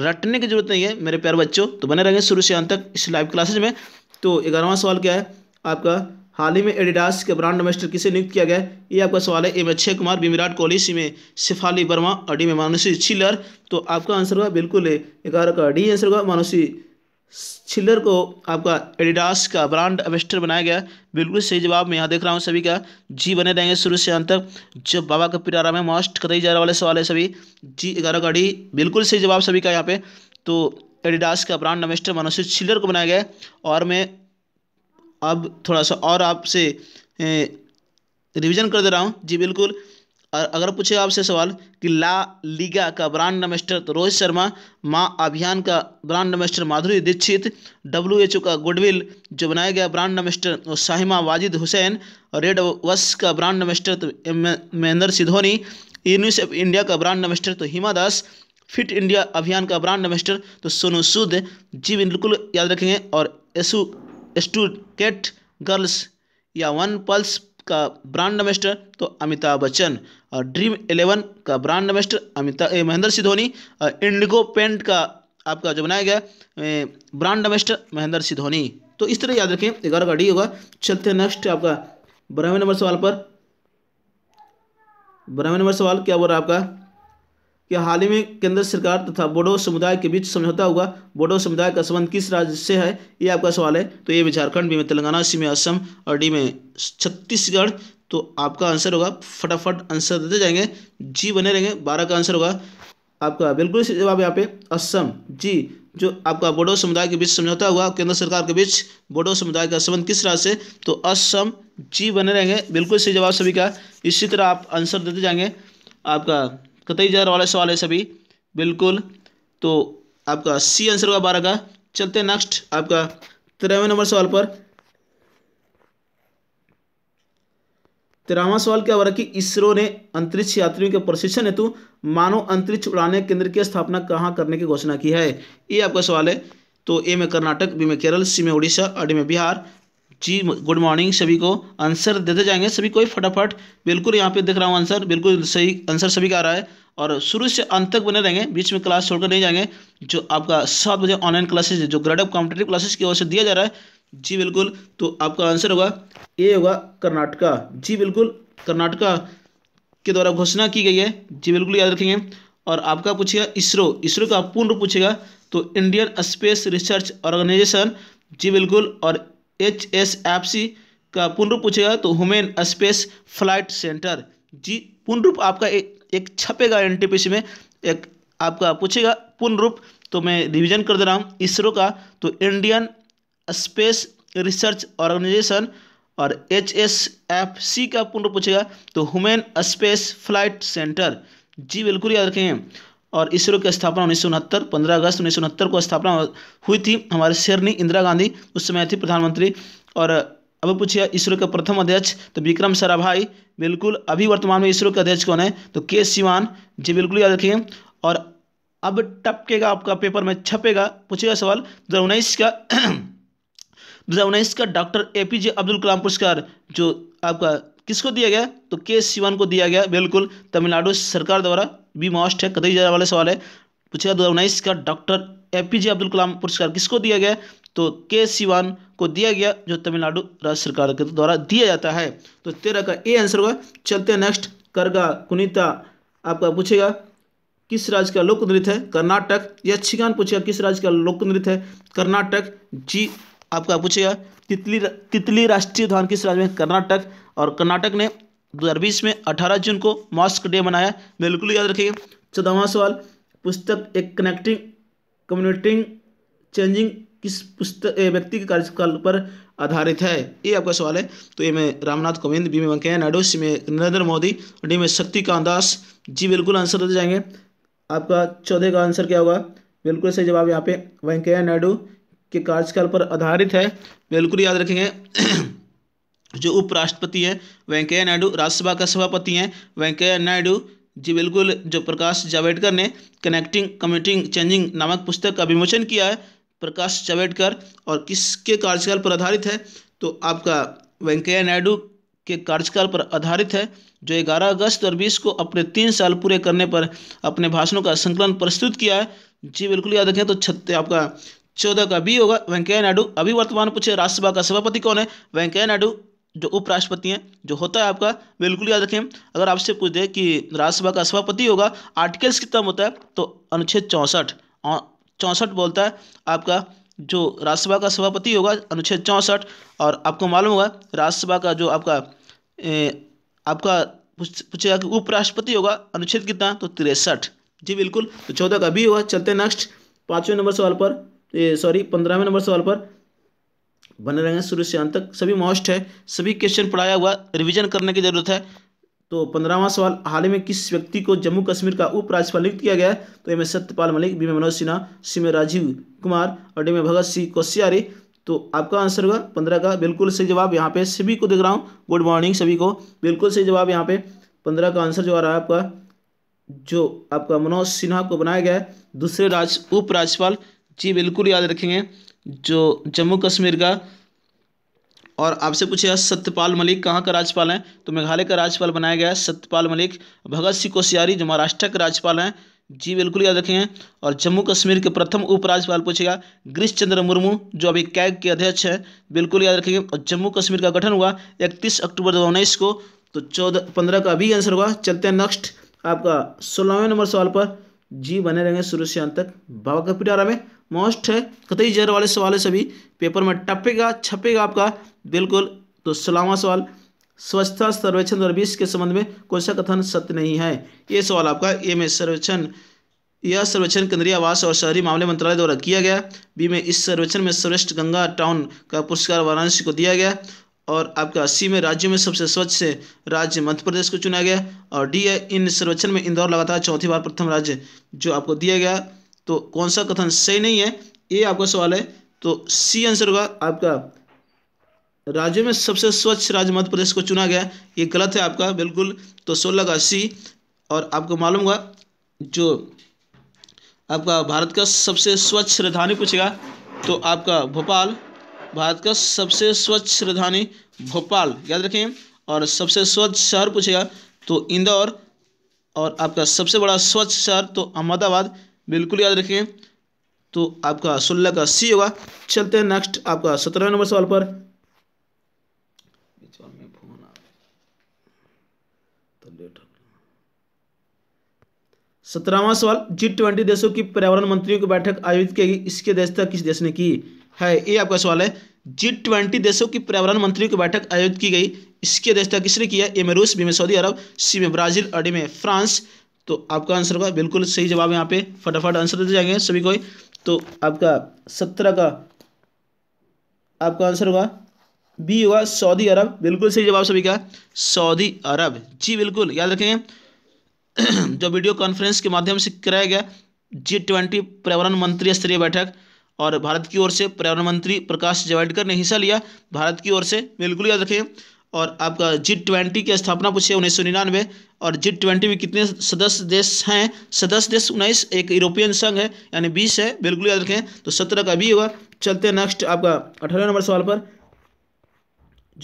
रटने की जरूरत नहीं है मेरे प्यार बच्चों तो बने रहेंगे शुरू से अंत तक इस लाइव क्लासेज में तो ग्यारहवा सवाल क्या है आपका हाल ही में एडिडास के ब्रांड एम्बेस्टर किसे नियुक्त किया गया ये आपका सवाल है ए में अक्षय कुमार बी विराट कोहली सी में शिफाली वर्मा और डी में मानुषी छिलर तो आपका आंसर होगा बिल्कुल ग्यारह का डी आंसर होगा मानुषी छिलर को आपका एडिडास का ब्रांड एम्बेस्टर बनाया गया बिल्कुल सही जवाब मैं यहाँ देख रहा हूँ सभी का जी बने रहेंगे शुरू से अंत तक जब बाबा का पिटारा में मोस्ट कतई जाने वाले सवाल है सभी जी ग्यारह का डी बिल्कुल सही जवाब सभी का यहाँ पे तो एडिडास का ब्रांड एम्बेस्टर मानोसी छिलर को बनाया गया और मैं अब थोड़ा सा और आपसे रिवीजन कर दे रहा हूँ जी बिल्कुल और अगर पूछे आपसे सवाल कि ला लीगा का ब्रांड एम्बेसडर तो रोहित शर्मा माँ अभियान का brand ambassador Madhuri Dixit W H O का गुडविल जो बनाया गया ब्रांड एम्बेसडर वो साहिमा वाजिद हुसैन और रेड वस का ब्रांड एम्बेसडर तो महेंद्र सिधोनी यूनिसेफ इंडिया का ब्रांड एम्बेसडर तो हिमा दास फिट इंडिया अभियान का ब्रांड एम्बेसडर तो सोनू सूद जी बिल्कुल याद रखेंगे और एसु स्टूकेट गर्ल्स या वन पल्स का ब्रांड एम्बेसडर तो अमिताभ बच्चन और ड्रीम इलेवन का ब्रांड मेस्टर अमिताभ महेंद्र सिंह धोनी और इंडिगो पेंट का आपका जो बनाया गया ब्रांड मेस्टर महेंद्र सिंह धोनी तो इस तरह याद रखें ग्यारह का डी होगा चलते हैं नेक्स्ट आपका बारहवें नंबर सवाल पर बारहवें नंबर सवाल क्या बोल रहा है आपका कि हाल ही में केंद्र सरकार तथा बोडो समुदाय के बीच समझौता हुआ बोडो समुदाय का संबंध किस राज्य से है ये आपका सवाल है तो ये भी झारखंड बी में तेलंगाना सी में असम और डी में छत्तीसगढ़ तो आपका आंसर होगा फटाफट आंसर देते जाएंगे जी बने रहेंगे बारह का आंसर होगा आपका बिल्कुल सही जवाब यहाँ पे असम जी जो आपका बोडो समुदाय के बीच समझौता हुआ केंद्र सरकार के बीच बोडो समुदाय का संबंध किस राज्य से तो असम जी बने रहेंगे बिल्कुल सही जवाब सभी का इसी तरह आप आंसर देते जाएंगे आपका कतई जा वाले सवाल है सभी बिल्कुल तो आपका सी आंसर होगा बारह का चलते हैं नेक्स्ट आपका तेरहवें नंबर सवाल पर तेरहवा सवाल क्या हो रहा है कि इसरो ने अंतरिक्ष यात्रियों के प्रशिक्षण हेतु मानव अंतरिक्ष उड़ाने केंद्र की स्थापना कहाँ करने की घोषणा की है ये आपका सवाल है तो ए में कर्नाटक बी में केरल सी में उड़ीसा और डी में बिहार जी गुड मॉर्निंग सभी को आंसर देते जाएंगे सभी कोई फटाफट बिल्कुल यहाँ पे देख रहा हूँ आंसर बिल्कुल सही आंसर सभी का आ रहा है और शुरू से अंत तक बने रहेंगे बीच में क्लास छोड़कर नहीं जाएंगे जो आपका सात बजे ऑनलाइन क्लासेस है जो ग्रेड ऑफ कॉम्पिटेटिव क्लासेस की ओर से दिया जा रहा है जी बिल्कुल तो आपका आंसर होगा ए होगा कर्नाटका जी बिल्कुल कर्नाटका के द्वारा घोषणा की गई है जी बिल्कुल याद रखेंगे और आपका पूछेगा इसरो इसरो का पूर्ण रूप पूछेगा तो इंडियन स्पेस रिसर्च ऑर्गेनाइजेशन जी बिल्कुल और एच एस एफ सी का पूर्ण रूप पूछेगा तो हुमेन स्पेस फ्लाइट सेंटर जी पूर्ण रूप आपका एक छपेगा एन में एक आपका पूछेगा पूर्ण रूप तो मैं रिवीजन कर दे रहा हूँ इसरो का तो इंडियन स्पेस रिसर्च ऑर्गेनाइजेशन और एच एस एफ सी का पूर्ण रूप पूछेगा तो हुमेन स्पेस फ्लाइट सेंटर जी बिल्कुल याद रखेंगे और इसरो की स्थापना उन्नीस सौ उनहत्तर पंद्रह अगस्त उन्नीस सौ उनहत्तर को स्थापना हुई थी हमारे शेरनी इंदिरा गांधी उस समय थी प्रधानमंत्री और अब पूछिए इसरो के प्रथम अध्यक्ष तो विक्रम साराभाई बिल्कुल अभी वर्तमान में इसरो के अध्यक्ष कौन है तो के सिवान जी बिल्कुल याद रखिए और अब टपकेगा आपका पेपर में छपेगा पूछेगा सवाल दो का दो का doctor A P J Abdul Kalam पुरस्कार जो आपका किसको दिया गया तो के सिवान को दिया गया बिल्कुल तमिलनाडु सरकार द्वारा बी मोस्ट है कतई जाने वाले सवाल है पूछेगा दो का doctor A P J Abdul Kalam पुरस्कार किसको दिया गया तो के सिवान को दिया गया जो तमिलनाडु राज्य सरकार के द्वारा दिया जाता है तो तेरह का ए आंसर होगा चलते नेक्स्ट करगा कुनीता आपका पूछेगा किस राज्य का लोक नृत्य है कर्नाटक या छिगान पूछेगा किस राज्य का लोक नृत्य है कर्नाटक जी आपका पूछेगा तितली तितली राष्ट्रीय उद्यान किस राज्य में कर्नाटक और कर्नाटक ने 2020 में 18 जून को मॉस्क डे मनाया बिल्कुल याद रखिए चौदहवा सवाल पुस्तक एक कनेक्टिंग कम्युनिटिंग चेंजिंग किस पुस्तक व्यक्ति के कार्यकाल पर आधारित है ये आपका सवाल है तो ये में रामनाथ कोविंद बी में वेंकैया नायडू सी में नरेंद्र मोदी डी में शक्तिकांत दास जी बिल्कुल आंसर दे जाएंगे आपका चौदह का आंसर क्या होगा बिल्कुल सही जवाब यहाँ पे वेंकैया नायडू के कार्यकाल पर आधारित है बिल्कुल याद रखेंगे जो उपराष्ट्रपति हैं वेंकैया नायडू राज्यसभा का सभापति हैं वेंकैया नायडू जी बिल्कुल जो प्रकाश जावड़ेकर ने कनेक्टिंग कमिटिंग चेंजिंग नामक पुस्तक का विमोचन किया है प्रकाश जावेडकर और किसके कार्यकाल पर आधारित है तो आपका वेंकैया नायडू के कार्यकाल पर आधारित है जो 11 अगस्त और बीस को अपने तीन साल पूरे करने पर अपने भाषणों का संकलन प्रस्तुत किया है जी बिल्कुल याद रखें तो छत्तीस आपका चौदह का बी होगा वेंकैया नायडू अभी वर्तमान पूछे राज्यसभा का सभापति कौन है वेंकैया नायडू जो उपराष्ट्रपति हैं जो होता है आपका बिल्कुल याद रखें अगर आपसे पूछ दे कि राज्यसभा का सभापति होगा आर्टिकल्स कितना होता है तो अनुच्छेद चौंसठ चौंसठ बोलता है आपका जो राज्यसभा का सभापति होगा अनुच्छेद चौंसठ और आपको मालूम होगा राज्यसभा का जो आपका ए, आपका पूछेगा कि उपराष्ट्रपति होगा अनुच्छेद कितना तो तिरसठ जी बिल्कुल तो चौदह का भी होगा चलते नेक्स्ट पाँचवें नंबर सवाल पर सॉरी पंद्रहवें नंबर सवाल पर बने रहेंगे शुरू से अंत तक सभी मोस्ट है सभी क्वेश्चन पढ़ाया हुआ रिवीजन करने की जरूरत है तो पंद्रहवा सवाल हाल ही में किस व्यक्ति को जम्मू कश्मीर का उपराज्यपाल नियुक्त किया गया तो एम में सत्यपाल मलिक बी में मनोज सिन्हा सी में राजीव कुमार और डी में भगत सिंह कोश्यारी तो आपका आंसर होगा पंद्रह का बिल्कुल सही जवाब यहाँ पे सभी को देख रहा हूँ गुड मॉर्निंग सभी को बिल्कुल सही जवाब यहाँ पे पंद्रह का आंसर जो आ रहा है आपका जो आपका मनोज सिन्हा को बनाया गया है दूसरे राज्य उपराज्यपाल जी बिल्कुल याद रखेंगे जो जम्मू कश्मीर का और आपसे पूछेगा सत्यपाल मलिक कहाँ का राज्यपाल हैं तो मेघालय का राज्यपाल बनाया गया है सत्यपाल मलिक भगत सिंह कोश्यारी जो महाराष्ट्र के राज्यपाल हैं जी बिल्कुल याद रखें और जम्मू कश्मीर के प्रथम उपराज्यपाल पूछेगा गिरीश चंद्र मुर्मू जो अभी कैग के अध्यक्ष हैं बिल्कुल याद रखेंगे और जम्मू कश्मीर का गठन हुआ इकतीस अक्टूबर दो को तो चौदह पंद्रह का अभी आंसर हुआ चलते हैं नेक्स्ट आपका सोलहवें नंबर सवाल पर जी बने रहेंगे शुरू से अंत तक बाबा का पिटारा में मोस्ट है कतई जर वाले सवाल है सभी पेपर में टपेगा छपेगा आपका बिल्कुल तो सलामा सवाल स्वच्छता सर्वेक्षण दो के संबंध में कौन सा कथन सत्य नहीं है ये सवाल आपका ए में सर्वेक्षण यह सर्वेक्षण केंद्रीय आवास और शहरी मामले मंत्रालय द्वारा किया गया बी में इस सर्वेक्षण में श्रेष्ठ गंगा टाउन का पुरस्कार वाराणसी को दिया गया और आपका सी में राज्य में सबसे स्वच्छ राज्य मध्य प्रदेश को चुना गया और डी है इन सर्वेक्षण में इंदौर लगातार चौथी बार प्रथम राज्य जो आपको दिया गया तो कौन सा कथन सही नहीं है ये आपका सवाल है तो सी आंसर होगा आपका राज्य में सबसे स्वच्छ राज्य मध्य प्रदेश को चुना गया ये गलत है आपका बिल्कुल तो सोलह का सी और आपको मालूम होगा जो आपका भारत का सबसे स्वच्छ राजधानी पूछेगा तो आपका भोपाल भारत का सबसे स्वच्छ राजधानी भोपाल याद रखें और सबसे स्वच्छ शहर पूछेगा तो इंदौर और आपका सबसे बड़ा स्वच्छ शहर तो अहमदाबाद बिल्कुल याद रखें तो आपका सोलह का सी होगा चलते हैं नेक्स्ट आपका सत्रह नंबर सवाल पर सत्रहवा सवाल जी ट्वेंटी देशों की पर्यावरण मंत्रियों की बैठक आयोजित की गई इसकी अध्यक्षता किस देश ने की है ये आपका सवाल है जी ट्वेंटी देशों की पर्यावरण मंत्रियों की बैठक आयोजित की गई इसकी अध्यक्षता किसने की ए में रूस बी में सऊदी अरब सी में ब्राजील और डी में फ्रांस तो आपका आंसर होगा बिल्कुल सही जवाब यहाँ पे फटाफट आंसर दे जाएंगे सभी को तो आपका सत्रह का आपका आंसर होगा बी होगा सऊदी अरब बिल्कुल सही जवाब सभी का सऊदी अरब जी बिल्कुल याद रखेंगे [CLEARS THROAT] जो वीडियो कॉन्फ्रेंस के माध्यम से कराया गया जी ट्वेंटी पर्यावरण मंत्री स्तरीय बैठक और भारत की ओर से पर्यावरण मंत्री प्रकाश जावड़ेकर ने हिस्सा लिया भारत की ओर से बिल्कुल याद रखें और आपका जी ट्वेंटी की स्थापना पूछिए उन्नीस सौ निन्यानवे और जी ट्वेंटी में कितने सदस्य देश हैं सदस्य देश उन्नीस एक यूरोपियन संघ है यानी बीस है बिल्कुल याद रखें तो सत्रह का भी होगा चलते हैं नेक्स्ट आपका अठारह नंबर सवाल पर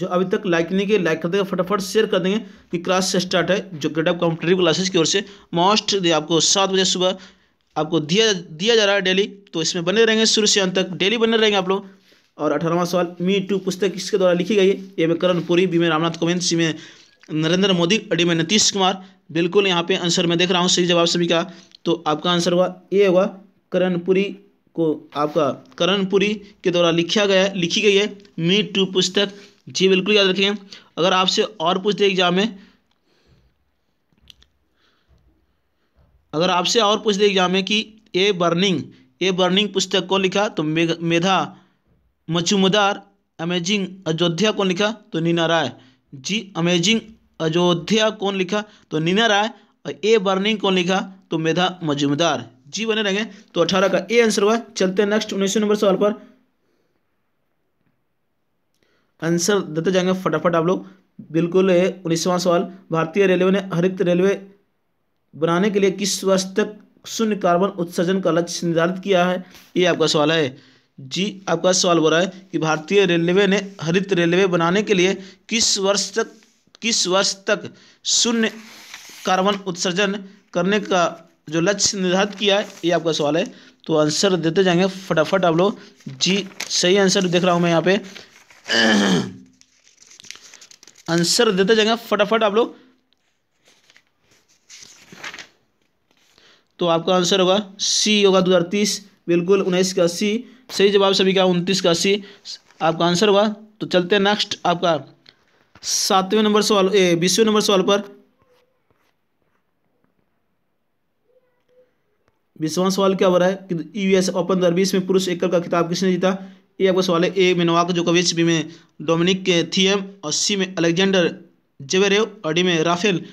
जो अभी तक लाइक नहीं किए लाइक कर देंगे फटाफट शेयर कर देंगे कि क्लास से स्टार्ट है जो ग्रेड ऑफ कॉम्पिटेटिव क्लासेस की ओर से मोस्ट आपको सात बजे सुबह आपको दिया दिया जा रहा है डेली तो इसमें बने रहेंगे शुरू से अंत तक डेली बने रहेंगे आप लोग और अठारहवा सवाल मी टू पुस्तक किसके द्वारा लिखी गई है ए में करण पुरी बी में रामनाथ कोविंद सी में नरेंद्र मोदी अडी में नीतीश कुमार बिल्कुल यहाँ पे आंसर मैं देख रहा हूँ सही जवाब सभी का तो आपका आंसर हुआ ए हुआ करणपुरी को आपका करणपुरी के द्वारा लिखा गया लिखी गई है मी टू पुस्तक जी बिल्कुल याद रखें अगर आपसे और पूछते एग्जाम में अगर आपसे और पूछ दे एग्जाम में कि ए बर्निंग ए बर्निंग पुस्तक कौन लिखा तो मेधा मचुमदार अमेजिंग अयोध्या कौन लिखा तो नीना राय जी अमेजिंग अयोध्या कौन लिखा तो नीना राय और ए बर्निंग कौन लिखा तो मेधा मजुमदार जी बने रहेंगे तो अठारह का ए आंसर हुआ चलते हैं नेक्स्ट उन्नीस नंबर सवाल पर आंसर देते जाएंगे फटाफट आप लोग बिल्कुल उन्नीसवा सवाल भारतीय रेलवे ने हरित रेलवे बनाने के लिए किस वर्ष तक शून्य कार्बन उत्सर्जन का लक्ष्य निर्धारित किया है ये आपका सवाल है जी आपका सवाल बोल रहा है कि भारतीय रेलवे ने हरित रेलवे बनाने के लिए किस वर्ष तक किस वर्ष तक शून्य कार्बन उत्सर्जन करने का जो लक्ष्य निर्धारित किया है ये आपका सवाल है तो आंसर देते जाएंगे फटाफट आप लोग जी सही आंसर देख रहा हूँ मैं यहाँ पे आंसर देते जाएंगे फटाफट आप लोग तो आपका आंसर होगा सी होगा दो बिल्कुल उन्नीस का अस्सी सही जवाब सभी का उनतीस का अस्सी आपका आंसर होगा तो चलते हैं नेक्स्ट आपका सातवें नंबर सवाल ए बीसवें नंबर सवाल पर बीसवां सवाल क्या हो रहा है कि यूएस ओपन दो में पुरुष एकल का खिताब किसने जीता ये आपका सवाल है ए में जो कविच बी में डोमिनिक के थियम और सी में अलेक्जेंडर जेवेरेव और डी में राफेल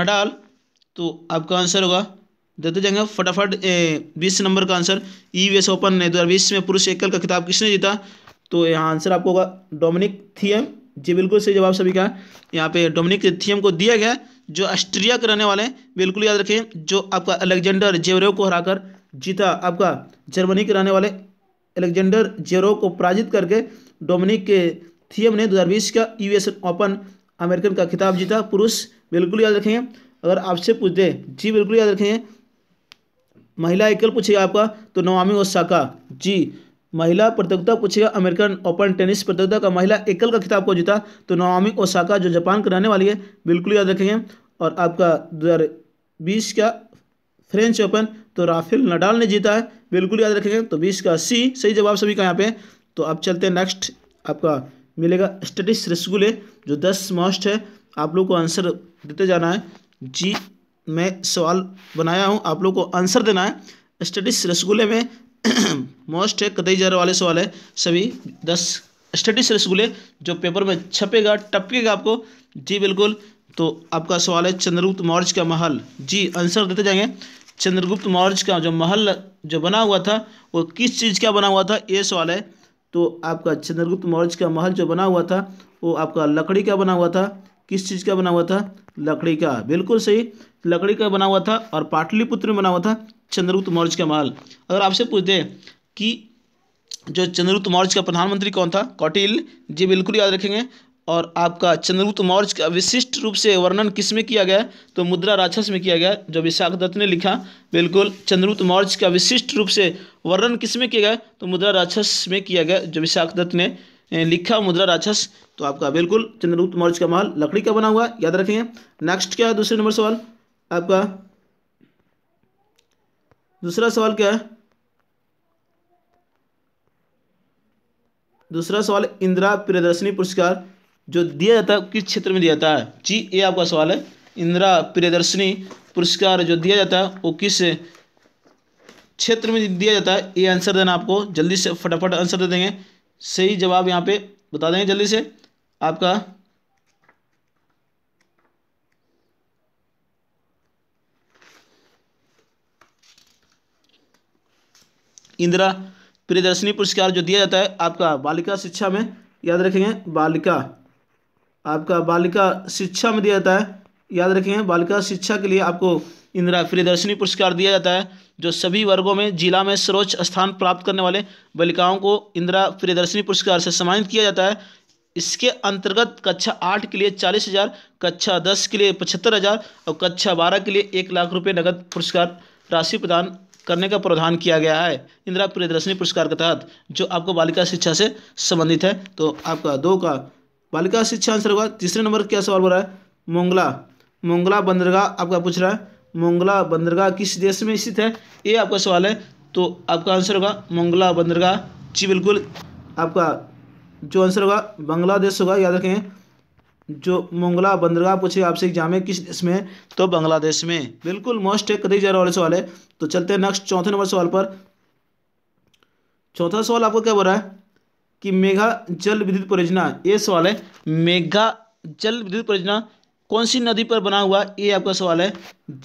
नडाल तो आपका आंसर होगा देते जाएंगे फटाफट बीस नंबर का answer E V S open ने दो हज़ार बीस में पुरुष एकल का खिताब किसने जीता तो यहाँ आंसर आपको होगा डोमिनिक थियम जी बिल्कुल सही जवाब सभी का यहाँ पे डोमिनिक थियम को दिया गया जो ऑस्ट्रिया के रहने वाले हैं बिल्कुल याद रखें जो आपका अलेक्जेंडर जेवरेव को हराकर जीता आपका जर्मनी के रहने वाले अलेक्जेंडर जेवरेव को पराजित करके डोमिनिक थियम ने 2020 का एस ओपन अमेरिकन का खिताब जीता पुरुष बिल्कुल याद रखें अगर आपसे पूछ दे जी बिल्कुल याद रखेंगे महिला एकल पूछेगा आपका तो नवामी ओसाका जी महिला प्रतियोगिता पूछेगा अमेरिकन ओपन टेनिस प्रतियोगिता का महिला एकल का खिताब को जीता तो नवामी ओसाका जो जापान की रहने वाली है बिल्कुल याद रखेंगे और आपका दो का फ्रेंच ओपन तो राफेल नडाल ने जीता है बिल्कुल याद रखेंगे तो बीस का सी सही जवाब सभी का यहाँ पे तो आप चलते हैं नेक्स्ट आपका मिलेगा स्टडीज रसगुल्ले जो दस मोस्ट है आप लोग को आंसर देते जाना है जी मैं सवाल बनाया हूँ आप लोग को आंसर देना है स्टडीज रसगुल्ले में मोस्ट है कदई जर वाले सवाल है सभी दस स्टडीज रसगुल्ले जो पेपर में छपेगा टपकेगा आपको जी बिल्कुल तो आपका सवाल है चंद्रगुप्त मौर्य का महल जी आंसर देते जाएंगे चंद्रगुप्त मौर्य का जो महल जो बना हुआ था वो किस चीज़ का बना हुआ था ये सवाल है तो आपका चंद्रगुप्त मौर्य का महल जो बना हुआ था वो आपका लकड़ी का बना हुआ था किस चीज़ का बना हुआ था लकड़ी का बिल्कुल सही लकड़ी का बना हुआ था और पाटलिपुत्र में बना हुआ था चंद्रगुप्त मौर्य का महल अगर आपसे पूछ दें कि जो चंद्रगुप्त मौर्य का प्रधानमंत्री कौन था कौटिल जी बिल्कुल याद रखेंगे और आपका चंद्रगुप्त मौर्य का विशिष्ट रूप से वर्णन किस में किया गया तो मुद्रा राक्षस में किया गया जो विशाख दत्त ने लिखा बिल्कुल चंद्रगुप्त मौर्य का विशिष्ट रूप से वर्णन किस में किया गया तो मुद्रा राक्षस में किया गया जो विशाख दत्त ने लिखा मुद्रा राक्षस तो आपका बिल्कुल चंद्रगुप्त मौर्य का महल लकड़ी का बना हुआ याद रखेंगे नेक्स्ट क्या है दूसरे नंबर सवाल आपका दूसरा सवाल क्या है दूसरा सवाल इंदिरा प्रियदर्शनी पुरस्कार जो दिया जाता है किस क्षेत्र में दिया जाता है जी ये आपका सवाल है इंदिरा प्रियदर्शनी पुरस्कार जो दिया जाता है वो किस क्षेत्र में दिया जाता है ये आंसर देना आपको जल्दी से फटाफट आंसर दे देंगे सही जवाब यहाँ पे बता देंगे जल्दी से आपका इंदिरा प्रियदर्शनी पुरस्कार जो दिया जाता है आपका बालिका शिक्षा में याद रखेंगे बालिका आपका बालिका शिक्षा में दिया जाता है याद रखेंगे बालिका शिक्षा के लिए आपको इंदिरा प्रियदर्शनी पुरस्कार दिया जाता है जो सभी वर्गों में जिला में सर्वोच्च स्थान प्राप्त करने वाले बालिकाओं को इंदिरा प्रियदर्शनी पुरस्कार से सम्मानित किया जाता है इसके अंतर्गत कक्षा आठ के लिए चालीस हज़ार कक्षा दस के लिए पचहत्तर हज़ार और कक्षा बारह के लिए एक लाख रुपये नगद पुरस्कार राशि प्रदान करने का प्रावधान किया गया है इंदिरा प्रियदर्शनी पुरस्कार के तहत जो आपको बालिका शिक्षा से संबंधित है तो आपका दो का बालिका शिक्षा आंसर होगा तीसरे नंबर क्या सवाल हो रहा है मोंगला मोंगला बंदरगाह आपका पूछ रहा है मोंगला बंदरगाह किस देश में स्थित है ये आपका सवाल है तो आपका आंसर होगा मोंगला बंदरगाह जी बिल्कुल आपका जो आंसर होगा बांग्लादेश होगा याद रखें जो मंगला बंदरगाह पूछे आपसे एग्जाम है किस देश में तो बांग्लादेश में बिल्कुल मोस्ट एक करीब वाले सवाल है तो चलते हैं नेक्स्ट चौथे नंबर सवाल पर चौथा सवाल आपको क्या बोल रहा है कि मेघा जल विद्युत परियोजना ये सवाल है मेघा जल विद्युत परियोजना कौन सी नदी पर बना हुआ ये आपका सवाल है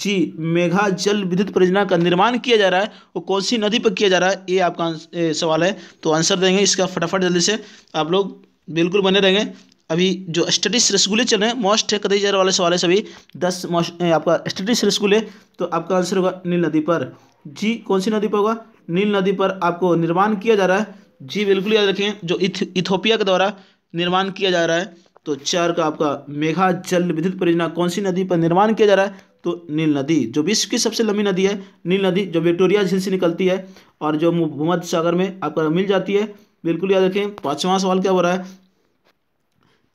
जी मेघा जल विद्युत परियोजना का निर्माण किया जा रहा है वो कौन सी नदी पर किया जा रहा है ये आपका सवाल है तो आंसर देंगे इसका फटाफट जल्दी से आप लोग बिल्कुल बने रहेंगे अभी जो स्टडीस रसगुल्ले चल रहे हैं मोस्ट है कतई वाले सवाल है सभी दस मोस्ट आपका स्टडीस रसगुल्ले तो आपका आंसर होगा नील नदी पर जी कौन सी नदी पर होगा नील नदी पर आपको निर्माण किया जा रहा है जी बिल्कुल याद रखें जो इथ इथोपिया के द्वारा निर्माण किया जा रहा है तो चार का आपका मेघा जल विद्युत परियोजना कौन सी नदी पर निर्माण किया जा रहा है तो नील नदी जो विश्व की सबसे लंबी नदी है नील नदी जो विक्टोरिया झील से निकलती है और जो भूमध्य सागर में आपका मिल जाती है बिल्कुल याद रखें पाँचवा सवाल क्या हो रहा है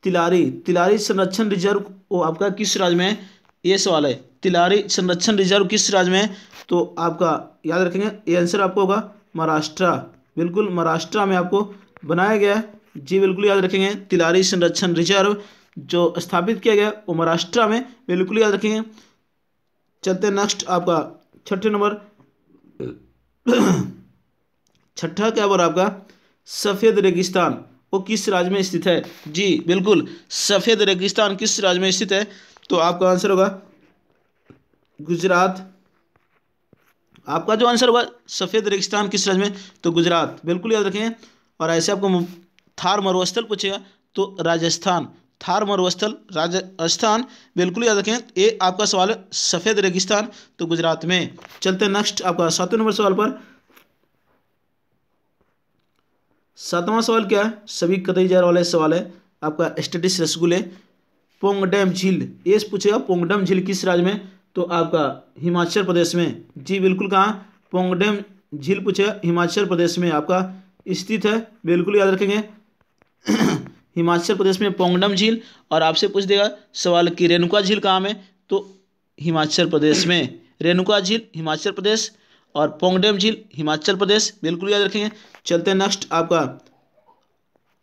तिलारी तिलारी संरक्षण रिजर्व वो आपका किस राज्य में ये सवाल है तिलारी संरक्षण रिजर्व किस राज्य में तो आपका याद रखेंगे ये आंसर आपको होगा महाराष्ट्र बिल्कुल महाराष्ट्र में आपको बनाया गया है जी बिल्कुल याद रखेंगे तिलारी संरक्षण रिजर्व जो स्थापित किया गया वो महाराष्ट्र में बिल्कुल याद रखेंगे चलते नेक्स्ट आपका छठे नंबर [CLEARS THROAT] छठा क्या बोल आपका सफ़ेद रेगिस्तान वो किस राज्य में स्थित है जी बिल्कुल सफ़ेद रेगिस्तान किस राज्य में स्थित है तो आपका आंसर होगा गुजरात आपका जो आंसर होगा सफ़ेद रेगिस्तान किस राज्य में तो गुजरात बिल्कुल याद रखें और ऐसे आपको थार मरुस्थल पूछेगा तो राजस्थान थार मरुस्थल राजस्थान बिल्कुल याद रखें ये आपका सवाल है सफ़ेद रेगिस्तान तो गुजरात में चलते नेक्स्ट आपका सातवें नंबर सवाल पर सातवां सवाल क्या है सभी कतई जाने वाले सवाल है आपका स्टेटिस रसगुल्ले पोंगडैम झील ये पूछेगा पोंगडैम झील किस राज्य में तो आपका हिमाचल प्रदेश में जी बिल्कुल कहाँ पोंगडैम झील पूछेगा हिमाचल प्रदेश में आपका स्थित है बिल्कुल याद रखेंगे [CLEARS THROAT] हिमाचल प्रदेश में पोंगडम झील और आपसे पूछ देगा सवाल कि रेणुका झील कहाँ में तो हिमाचल प्रदेश में रेणुका झील हिमाचल प्रदेश और पोंगडेम झील हिमाचल प्रदेश बिल्कुल याद रखेंगे चलते हैं नेक्स्ट आपका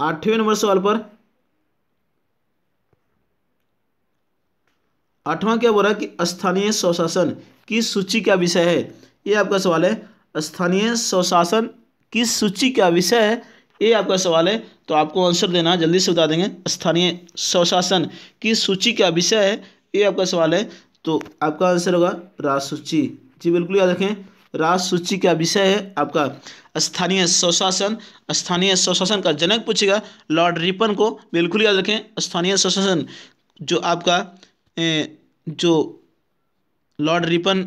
आठवें नंबर सवाल पर आठवां क्या बोल रहा है कि स्थानीय स्वशासन की सूची क्या विषय है ये आपका सवाल है स्थानीय स्वशासन की सूची क्या विषय है ये आपका सवाल है तो आपको आंसर देना जल्दी से बता देंगे स्थानीय स्वशासन की सूची क्या विषय है ये आपका सवाल है तो आपका आंसर होगा राज सूची जी बिल्कुल याद रखें राज सूची क्या विषय है आपका स्थानीय स्वशासन स्थानीय स्वशासन का जनक पूछेगा लॉर्ड रिपन को बिल्कुल याद रखें स्थानीय स्वशासन जो आपका ए, जो लॉर्ड रिपन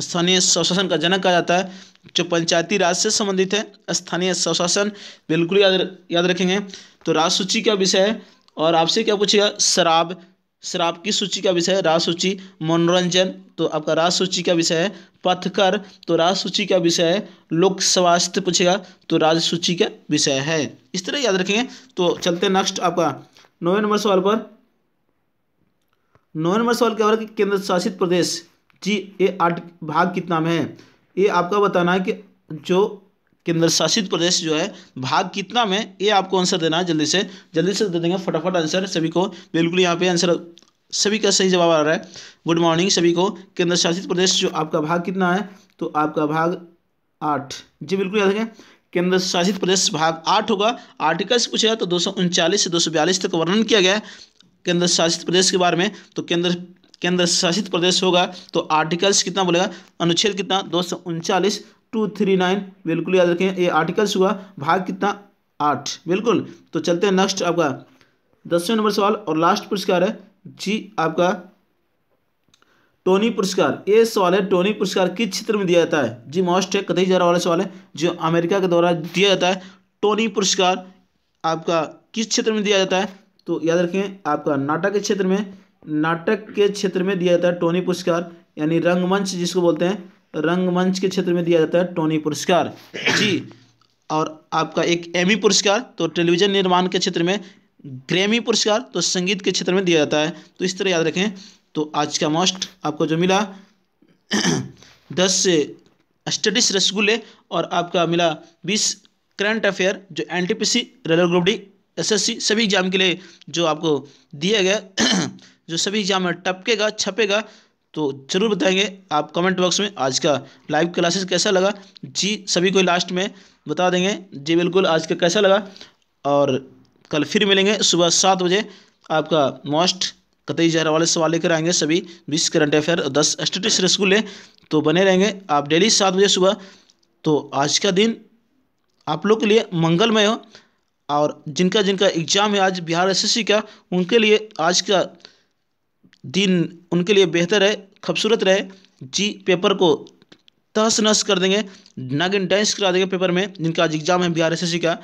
स्थानीय स्वशासन का जनक कहा जाता है जो पंचायती राज से संबंधित है स्थानीय स्वशासन बिल्कुल याद याद रखेंगे तो राज सूची का विषय है और आपसे क्या पूछेगा शराब शराब की सूची का विषय है राज सूची मनोरंजन तो आपका राज सूची का विषय है पथकर तो राज सूची का विषय है लोक स्वास्थ्य पूछेगा तो राज सूची का विषय है इस तरह याद रखेंगे तो चलते हैं नेक्स्ट आपका नौवें नंबर सवाल पर नौवें नंबर सवाल क्या केंद्र शासित प्रदेश जी ये आठ भाग कितना में है ये आपका बताना है कि जो केंद्र शासित प्रदेश जो है भाग कितना में ये आपको आंसर देना है जल्दी से जल्दी से दे देंगे फटाफट आंसर सभी को बिल्कुल यहाँ पे आंसर सभी का सही जवाब आ रहा है गुड मॉर्निंग सभी को केंद्र शासित प्रदेश जो आपका भाग कितना है तो आपका भाग आठ जी बिल्कुल याद रखें केंद्र शासित प्रदेश भाग आठ होगा आर्टिकल से पूछेगा तो दो से दो तक वर्णन किया गया है केंद्र शासित प्रदेश के बारे में तो केंद्र केंद्र शासित प्रदेश होगा तो आर्टिकल्स कितना बोलेगा अनुच्छेद कितना दो टू थ्री नाइन बिल्कुल याद रखें ये आर्टिकल्स हुआ भाग कितना आठ बिल्कुल तो चलते हैं नेक्स्ट आपका दसवें नंबर सवाल और लास्ट पुरस्कार है जी आपका टोनी पुरस्कार ये सवाल है टोनी पुरस्कार किस क्षेत्र में दिया जाता है जी मोस्ट है कतई जरा वाला सवाल है जो अमेरिका के द्वारा दिया जाता है टोनी पुरस्कार आपका किस क्षेत्र में दिया जाता है तो याद रखें आपका नाटक के क्षेत्र में नाटक के क्षेत्र में दिया जाता है टोनी पुरस्कार यानी रंगमंच जिसको बोलते हैं रंगमंच के क्षेत्र में दिया जाता है टोनी पुरस्कार जी और आपका एक एमी पुरस्कार तो टेलीविज़न निर्माण के क्षेत्र में ग्रैमी पुरस्कार तो संगीत के क्षेत्र में दिया जाता है तो इस तरह याद रखें तो आज का मोस्ट आपको जो मिला [CLEARS THROAT] दस से स्टडीस रसगुल्ले और आपका मिला बीस करंट अफेयर जो N T P C railway group D S S C सभी एग्जाम के लिए जो आपको दिया गया [CLEARS THROAT] जो सभी एग्जाम में टपकेगा छपेगा तो ज़रूर बताएंगे आप कमेंट बॉक्स में आज का लाइव क्लासेस कैसा लगा जी सभी को लास्ट में बता देंगे जी बिल्कुल आज का कैसा लगा और कल फिर मिलेंगे सुबह सात बजे आपका मोस्ट कतई जहर वाले सवाल लेकर आएंगे सभी बीस करंट अफेयर और दस स्टेटिस रसगुल्ले तो बने रहेंगे आप डेली सात बजे सुबह तो आज का दिन आप लोग के लिए मंगलमय हो और जिनका जिनका एग्ज़ाम है आज बिहार एसएससी का उनके लिए आज का दिन उनके लिए बेहतर है खूबसूरत रहे जी पेपर को तहस नहस कर देंगे नागिन डैंस करा देंगे पेपर में जिनका आज एग्जाम है बिहार एस का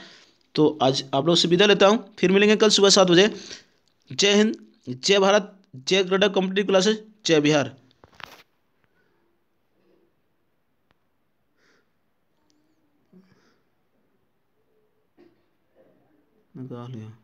तो आज आप लोग से विदा लेता हूँ फिर मिलेंगे कल सुबह सात बजे जय हिंद जय भारत जय ग्रेडर कॉम्पिटेटिव क्लासेस जय बिहार लिया